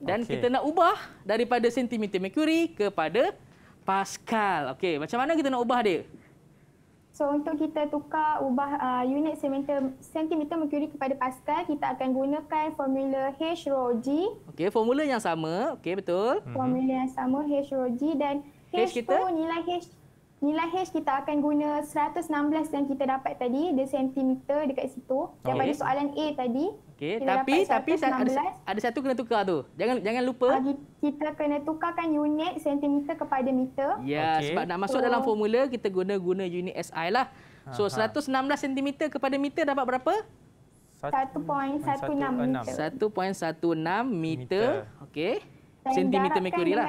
Dan okay. kita nak ubah daripada sentimeter mercury kepada pascal. Okey, macam mana kita nak ubah dia? So untuk kita tukar ubah uh, unit sentimeter sentimeter mercury kepada pascal, kita akan gunakan formula H rho G. Okey, formula yang sama. Okey, betul. Formula yang sama H rho G dan H, H tu nilai H nilai H kita akan guna 116 yang kita dapat tadi, the sentimeter dekat situ. Yang pada soalan A tadi, okay. kita tapi, dapat 116. Tapi ada, ada satu kena tukar tu. Jangan jangan lupa. Ah, kita kena tukarkan unit sentimeter kepada meter. Ya, okay. sebab nak masuk so, dalam formula, kita guna guna unit SI lah. So, Aha. 116 centimeter kepada meter dapat berapa? 1.16 meter. 1.16 meter. Okey. Sentimeter mekuri lah.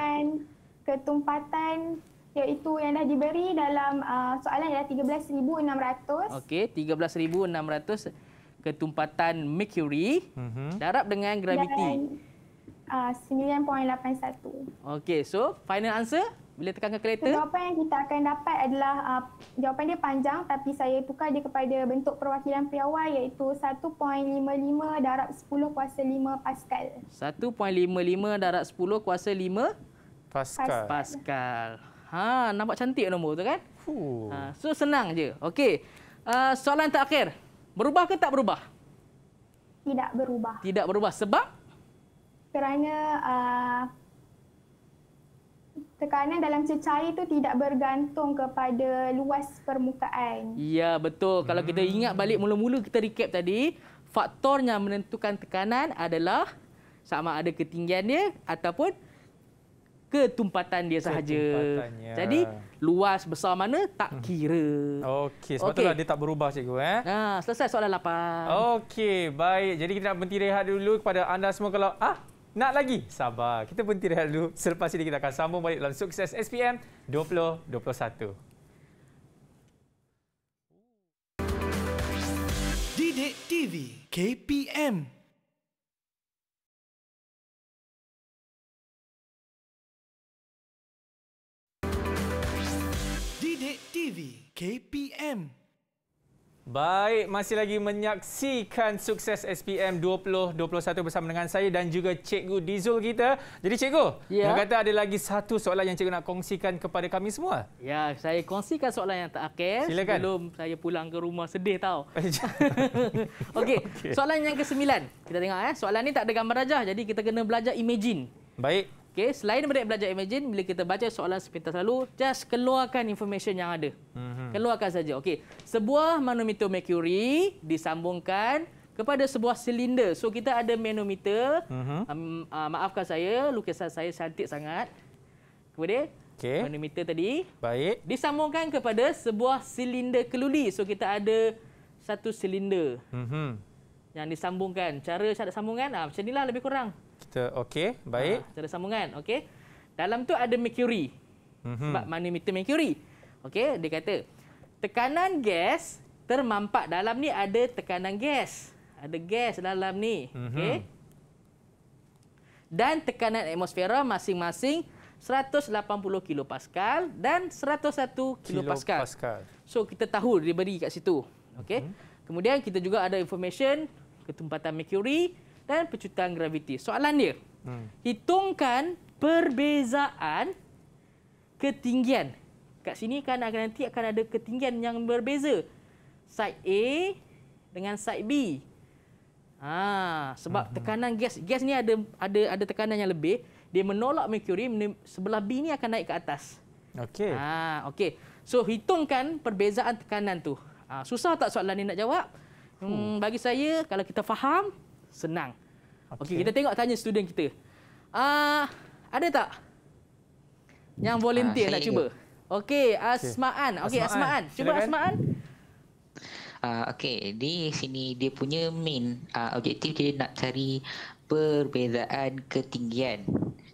ketumpatan iaitu yang dah diberi dalam uh, soalan ialah 13600. Okey, 13600 ketumpatan Mercury mm-hmm. darab dengan graviti. Uh, 9.81. Okey, so final answer bila tekan ke kereta? So, jawapan yang kita akan dapat adalah uh, jawapan dia panjang tapi saya tukar dia kepada bentuk perwakilan piawai iaitu 1.55 darab 10 kuasa 5 pascal. 1.55 darab 10 kuasa 5 Pascal. pascal. Ha, nampak cantik nombor tu kan? Ha, so senang je. Okey. Uh, soalan terakhir. Berubah ke tak berubah? Tidak berubah. Tidak berubah sebab kerana uh, ah, tekanan dalam cecair itu tidak bergantung kepada luas permukaan. Ya, betul. Hmm. Kalau kita hmm. ingat balik mula-mula kita recap tadi, faktornya menentukan tekanan adalah sama ada ketinggian dia ataupun ketumpatan dia sahaja. Ketumpatan, ya. Jadi luas besar mana tak hmm. kira. Okey, sebab okay. itulah dia tak berubah cikgu eh. Ha, selesai soalan 8. Okey, baik. Jadi kita nak berhenti rehat dulu kepada anda semua kalau ah nak lagi? Sabar. Kita berhenti rehat dulu. Selepas ini kita akan sambung balik dalam sukses SPM 2021. KPM TV KPM. Baik, masih lagi menyaksikan sukses SPM 2021 bersama dengan saya dan juga Cikgu Dizul kita. Jadi Cikgu, ya. nak kata ada lagi satu soalan yang Cikgu nak kongsikan kepada kami semua. Ya, saya kongsikan soalan yang tak terakhir Silakan. sebelum saya pulang ke rumah sedih tau. Okey, okay. soalan yang ke-9. Kita tengok eh. Soalan ni tak ada gambar rajah jadi kita kena belajar imagine. Baik. Okey, selain daripada belajar imagine, bila kita baca soalan sepintas lalu, just keluarkan information yang ada. Mm-hmm. Keluarkan saja. Okey, sebuah manometer mercury disambungkan kepada sebuah silinder. So kita ada manometer. Uh-huh. Um, uh, maafkan saya, lukisan saya cantik sangat. Kemudian okay. manometer tadi. Baik. Disambungkan kepada sebuah silinder keluli. So kita ada satu silinder. Uh-huh. Yang disambungkan. Cara cara sambungan ah macam inilah lebih kurang. Kita okey, ah, baik. Ha, cara sambungan, okey. Dalam tu ada mercury. Mm-hmm. Sebab manometer mercury. Okey, dia kata tekanan gas termampak dalam ni ada tekanan gas. Ada gas dalam ni. Mm-hmm. Okey. Dan tekanan atmosfera masing-masing 180 kilopascal dan 101 kilopascal. So kita tahu dia beri kat situ. Okey. Mm-hmm. Kemudian kita juga ada information ketumpatan mercury, dan pecutan graviti. Soalan dia, hmm. hitungkan perbezaan ketinggian. Kat sini kan akan nanti akan ada ketinggian yang berbeza. Side A dengan side B. Ha, sebab hmm. tekanan gas, gas ni ada ada ada tekanan yang lebih. Dia menolak mercury, sebelah B ni akan naik ke atas. Okey. Ha, okey. So hitungkan perbezaan tekanan tu. Ha, susah tak soalan ni nak jawab? Hmm, hmm bagi saya kalau kita faham senang. Okey, okay, kita tengok tanya student kita. Uh, ada tak yang ah, volunteer uh, nak cuba? Okey, Asmaan. Okey, okay, Asmaan. Asmaan. Cuba Asmaan. Uh, Okey, di sini dia punya main uh, objektif dia nak cari perbezaan ketinggian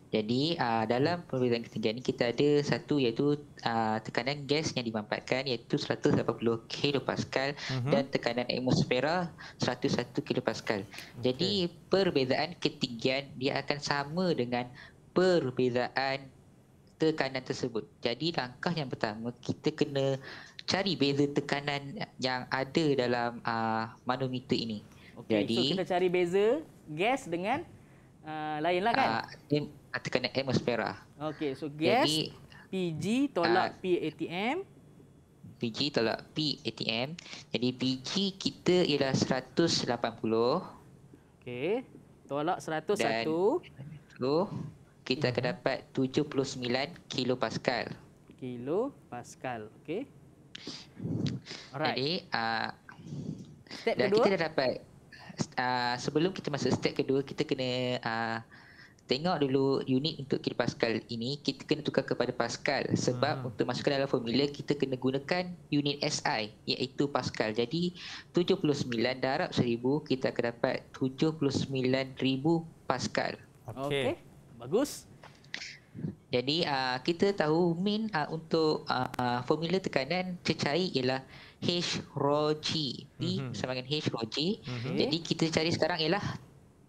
jadi uh, dalam pembelian ketinggian ini kita ada satu iaitu uh, tekanan gas yang dimampatkan iaitu 180 kPa uh-huh. dan mhm. tekanan atmosfera 101 kPa. Okay. Jadi perbezaan ketinggian dia akan sama dengan perbezaan tekanan tersebut. Jadi langkah yang pertama kita kena cari beza tekanan yang ada dalam uh, manometer ini. Okay. Jadi so, kita cari beza gas dengan uh, lainlah kan? Uh, atau ah, kena atmosfera. Okey, so gas ah, Jadi, PG tolak uh, PATM. PG tolak PATM. Jadi PG kita ialah 180. Okey. Tolak 101. Tu kita akan eh. dapat 79 kilo Pascal. Kilo Pascal. Okey. Jadi uh, step dah kedua. kita dah dapat uh, sebelum kita masuk step kedua kita kena uh, tengok dulu unit untuk kira pascal ini kita kena tukar kepada pascal sebab hmm. untuk masukkan dalam formula kita kena gunakan unit SI iaitu pascal jadi 79 darab 1000 kita akan dapat 79000 pascal okey okay. bagus jadi uh, kita tahu min uh, untuk uh, uh, formula tekanan cecair ialah H rho G. P mm-hmm. sama dengan H rho G. Mm-hmm. Jadi kita cari sekarang ialah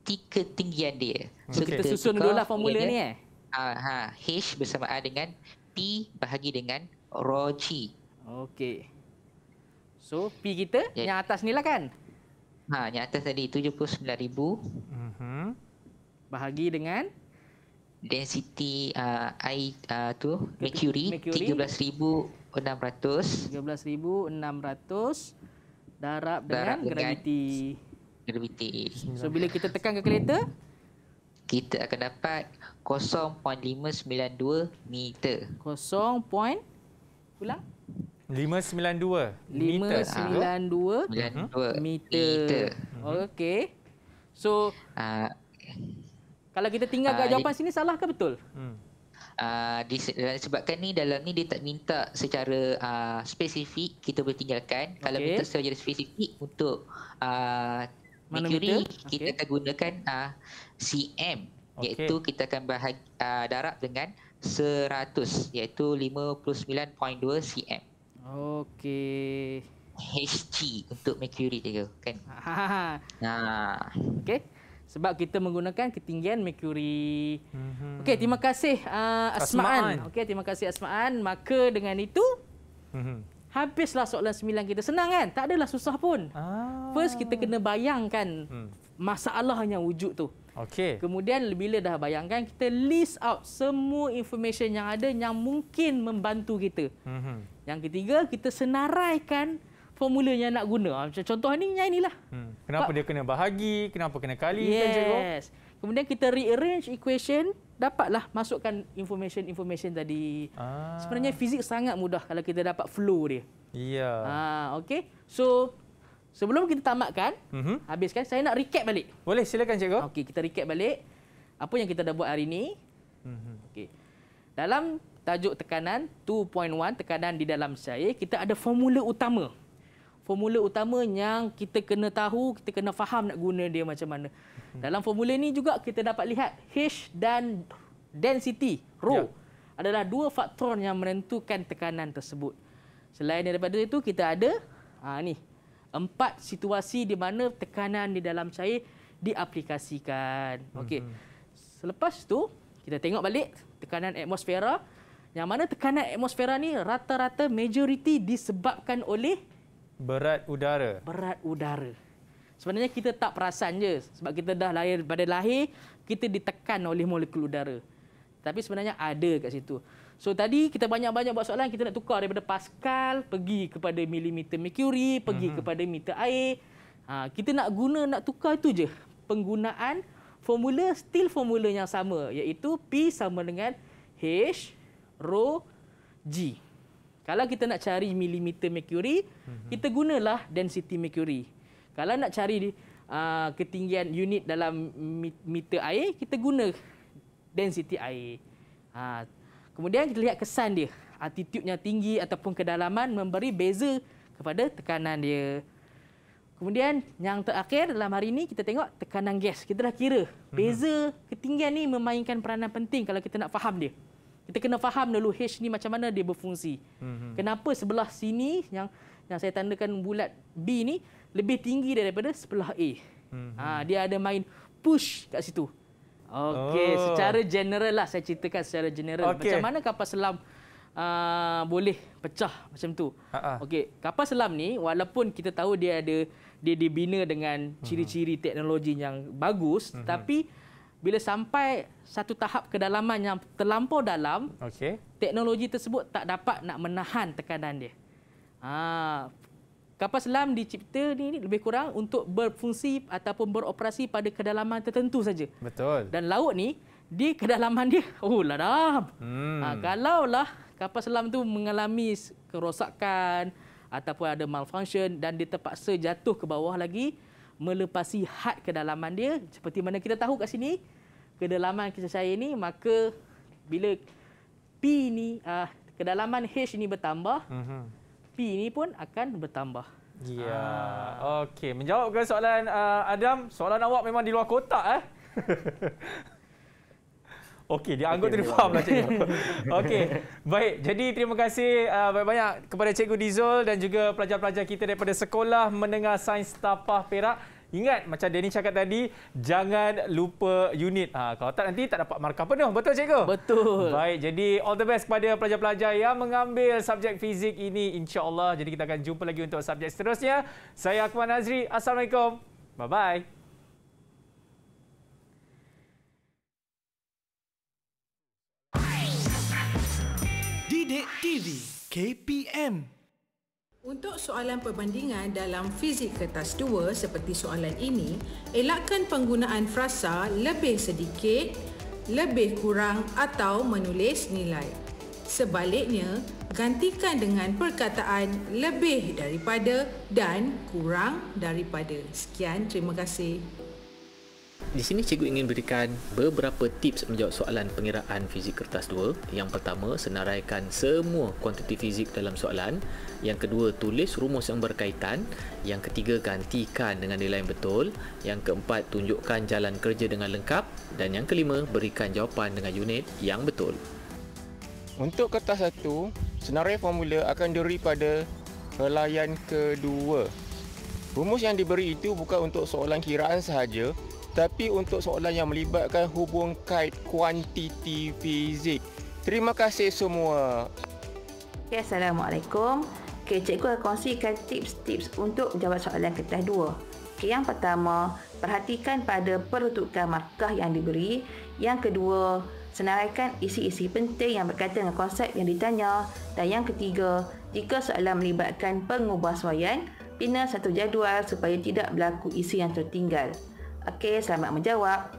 mesti ketinggian dia. So okay. kita, kita susun lah formula ni eh. Uh, ha, h bersamaan dengan p bahagi dengan rho g. Okey. So p kita yeah. yang atas ni lah kan? Ha, yang atas tadi 79000. Mhm. Uh-huh. Bahagi dengan density uh, ah, I uh, tu mercury, mercury 13600 13600 darab dengan, dengan graviti lebih So bila kita tekan ke kereta kita akan dapat 0.592 meter. 0. Point, ulang. 592 meter. 592 meter. meter. Mhm. Okey. So uh, kalau kita tinggal kat uh, ah, jawapan sini salah ke betul? Uh, hmm. ah, disebabkan eh, ni dalam ni dia tak minta secara uh, spesifik kita boleh tinggalkan. Okay. Kalau minta secara spesifik untuk uh, Mercury kita okay. akan gunakan uh, ah, cm okay. iaitu kita akan bahagi, uh, ah, darab dengan 100 iaitu 59.2 cm. Okey. Hg untuk Mercury dia kan. Ha. Ha. Okey. Sebab kita menggunakan ketinggian Mercury. Mm-hmm. Okey, terima kasih uh, Asmaan. Asmaan. Okey, terima kasih Asmaan. Maka dengan itu mm-hmm. Habislah soalan sembilan kita. Senang kan? Tak adalah susah pun. Ah. First, kita kena bayangkan hmm. masalah yang wujud tu. Okay. Kemudian, bila dah bayangkan, kita list out semua information yang ada yang mungkin membantu kita. Hmm. Yang ketiga, kita senaraikan formula yang nak guna. Ah, macam contoh ni, yang inilah. Hmm. Kenapa Pak. dia kena bahagi? Kenapa kena kali? Kan, yes. Kan, Kemudian, kita rearrange equation dapatlah masukkan information-information tadi. Ah. Sebenarnya fizik sangat mudah kalau kita dapat flow dia. Ya. Ah, okay. So, sebelum kita tamatkan, uh mhm. -huh. habiskan, saya nak recap balik. Boleh, silakan cikgu. Okay, kita recap balik. Apa yang kita dah buat hari ini. Uh mhm. -huh. okay. Dalam tajuk tekanan 2.1, tekanan di dalam saya, kita ada formula utama formula utama yang kita kena tahu, kita kena faham nak guna dia macam mana. Mhm. Dalam formula ini juga kita dapat lihat H dan density, rho ya. adalah dua faktor yang menentukan tekanan tersebut. Selain daripada itu kita ada ha, ni empat situasi di mana tekanan di dalam cair diaplikasikan. Okey. Mhm. Selepas tu kita tengok balik tekanan atmosfera yang mana tekanan atmosfera ni rata-rata majoriti disebabkan oleh Berat udara. Berat udara. Sebenarnya kita tak perasan je sebab kita dah lahir pada lahir kita ditekan oleh molekul udara. Tapi sebenarnya ada kat situ. So tadi kita banyak-banyak buat soalan kita nak tukar daripada pascal pergi kepada milimeter mercury, pergi mm-hmm. kepada meter air. Ha, kita nak guna nak tukar itu je. Penggunaan formula still formula yang sama iaitu P sama dengan H rho G. Kalau kita nak cari milimeter mercury, mhm. kita gunalah density mercury. Kalau nak cari uh, ketinggian unit dalam meter air, kita guna density air. Uh, kemudian kita lihat kesan dia. Altitude-nya tinggi ataupun kedalaman memberi beza kepada tekanan dia. Kemudian yang terakhir dalam hari ini kita tengok tekanan gas. Kita dah kira mhm. beza ketinggian ni memainkan peranan penting kalau kita nak faham dia kita kena faham dulu H ni macam mana dia berfungsi. Mm-hmm. Kenapa sebelah sini yang yang saya tandakan bulat B ni lebih tinggi daripada sebelah A. Mm-hmm. Ha, dia ada main push kat situ. Okey, oh. secara general lah saya ceritakan secara general okay. macam mana kapal selam uh, boleh pecah macam tu. Okey, kapal selam ni walaupun kita tahu dia ada dia dibina dengan mhm. ciri-ciri teknologi yang bagus mm-hmm. tapi bila sampai satu tahap kedalaman yang terlampau dalam, okay. teknologi tersebut tak dapat nak menahan tekanan dia. Ha, kapal selam dicipta ni, ni lebih kurang untuk berfungsi ataupun beroperasi pada kedalaman tertentu saja. Betul. Dan laut ni di kedalaman dia, oh lah dalam. Hmm. Ha, kalau lah kapal selam tu mengalami kerosakan ataupun ada malfunction dan dia terpaksa jatuh ke bawah lagi, melepasi had kedalaman dia seperti mana kita tahu kat sini kedalaman kisah saya ini maka bila p ini uh, kedalaman h ini bertambah uh-huh. p ni pun akan bertambah ya yeah. uh. okey menjawab soalan uh, Adam soalan awak memang di luar kotak eh Okey, dia anggota okay, dia faham lah cikgu. Okey, baik. Jadi terima kasih uh, banyak-banyak uh, kepada cikgu Dizul dan juga pelajar-pelajar kita daripada sekolah menengah sains tapah perak. Ingat macam Denny cakap tadi, jangan lupa unit. Ha, kalau tak nanti tak dapat markah penuh. Betul cikgu? Betul. Baik, jadi all the best kepada pelajar-pelajar yang mengambil subjek fizik ini insya-Allah. Jadi kita akan jumpa lagi untuk subjek seterusnya. Saya Akmal Azri. Assalamualaikum. Bye-bye. Didik TV KPM Untuk soalan perbandingan dalam fizik kertas 2 seperti soalan ini, elakkan penggunaan frasa lebih sedikit, lebih kurang atau menulis nilai. Sebaliknya, gantikan dengan perkataan lebih daripada dan kurang daripada. Sekian, terima kasih. Di sini cikgu ingin berikan beberapa tips menjawab soalan pengiraan fizik kertas 2. Yang pertama, senaraikan semua kuantiti fizik dalam soalan. Yang kedua, tulis rumus yang berkaitan. Yang ketiga, gantikan dengan nilai yang betul. Yang keempat, tunjukkan jalan kerja dengan lengkap. Dan yang kelima, berikan jawapan dengan unit yang betul. Untuk kertas 1, senarai formula akan diberi pada helaian kedua. Rumus yang diberi itu bukan untuk soalan kiraan sahaja tapi untuk soalan yang melibatkan hubung kait kuantiti fizik. Terima kasih semua. Okay, Assalamualaikum. Okay, cikgu akan kongsikan tips-tips untuk jawab soalan kertas dua. Okay, yang pertama, perhatikan pada peruntukan markah yang diberi. Yang kedua, senaraikan isi-isi penting yang berkaitan dengan konsep yang ditanya. Dan yang ketiga, jika soalan melibatkan pengubahsuaian, pina satu jadual supaya tidak berlaku isi yang tertinggal. Okey, selamat menjawab.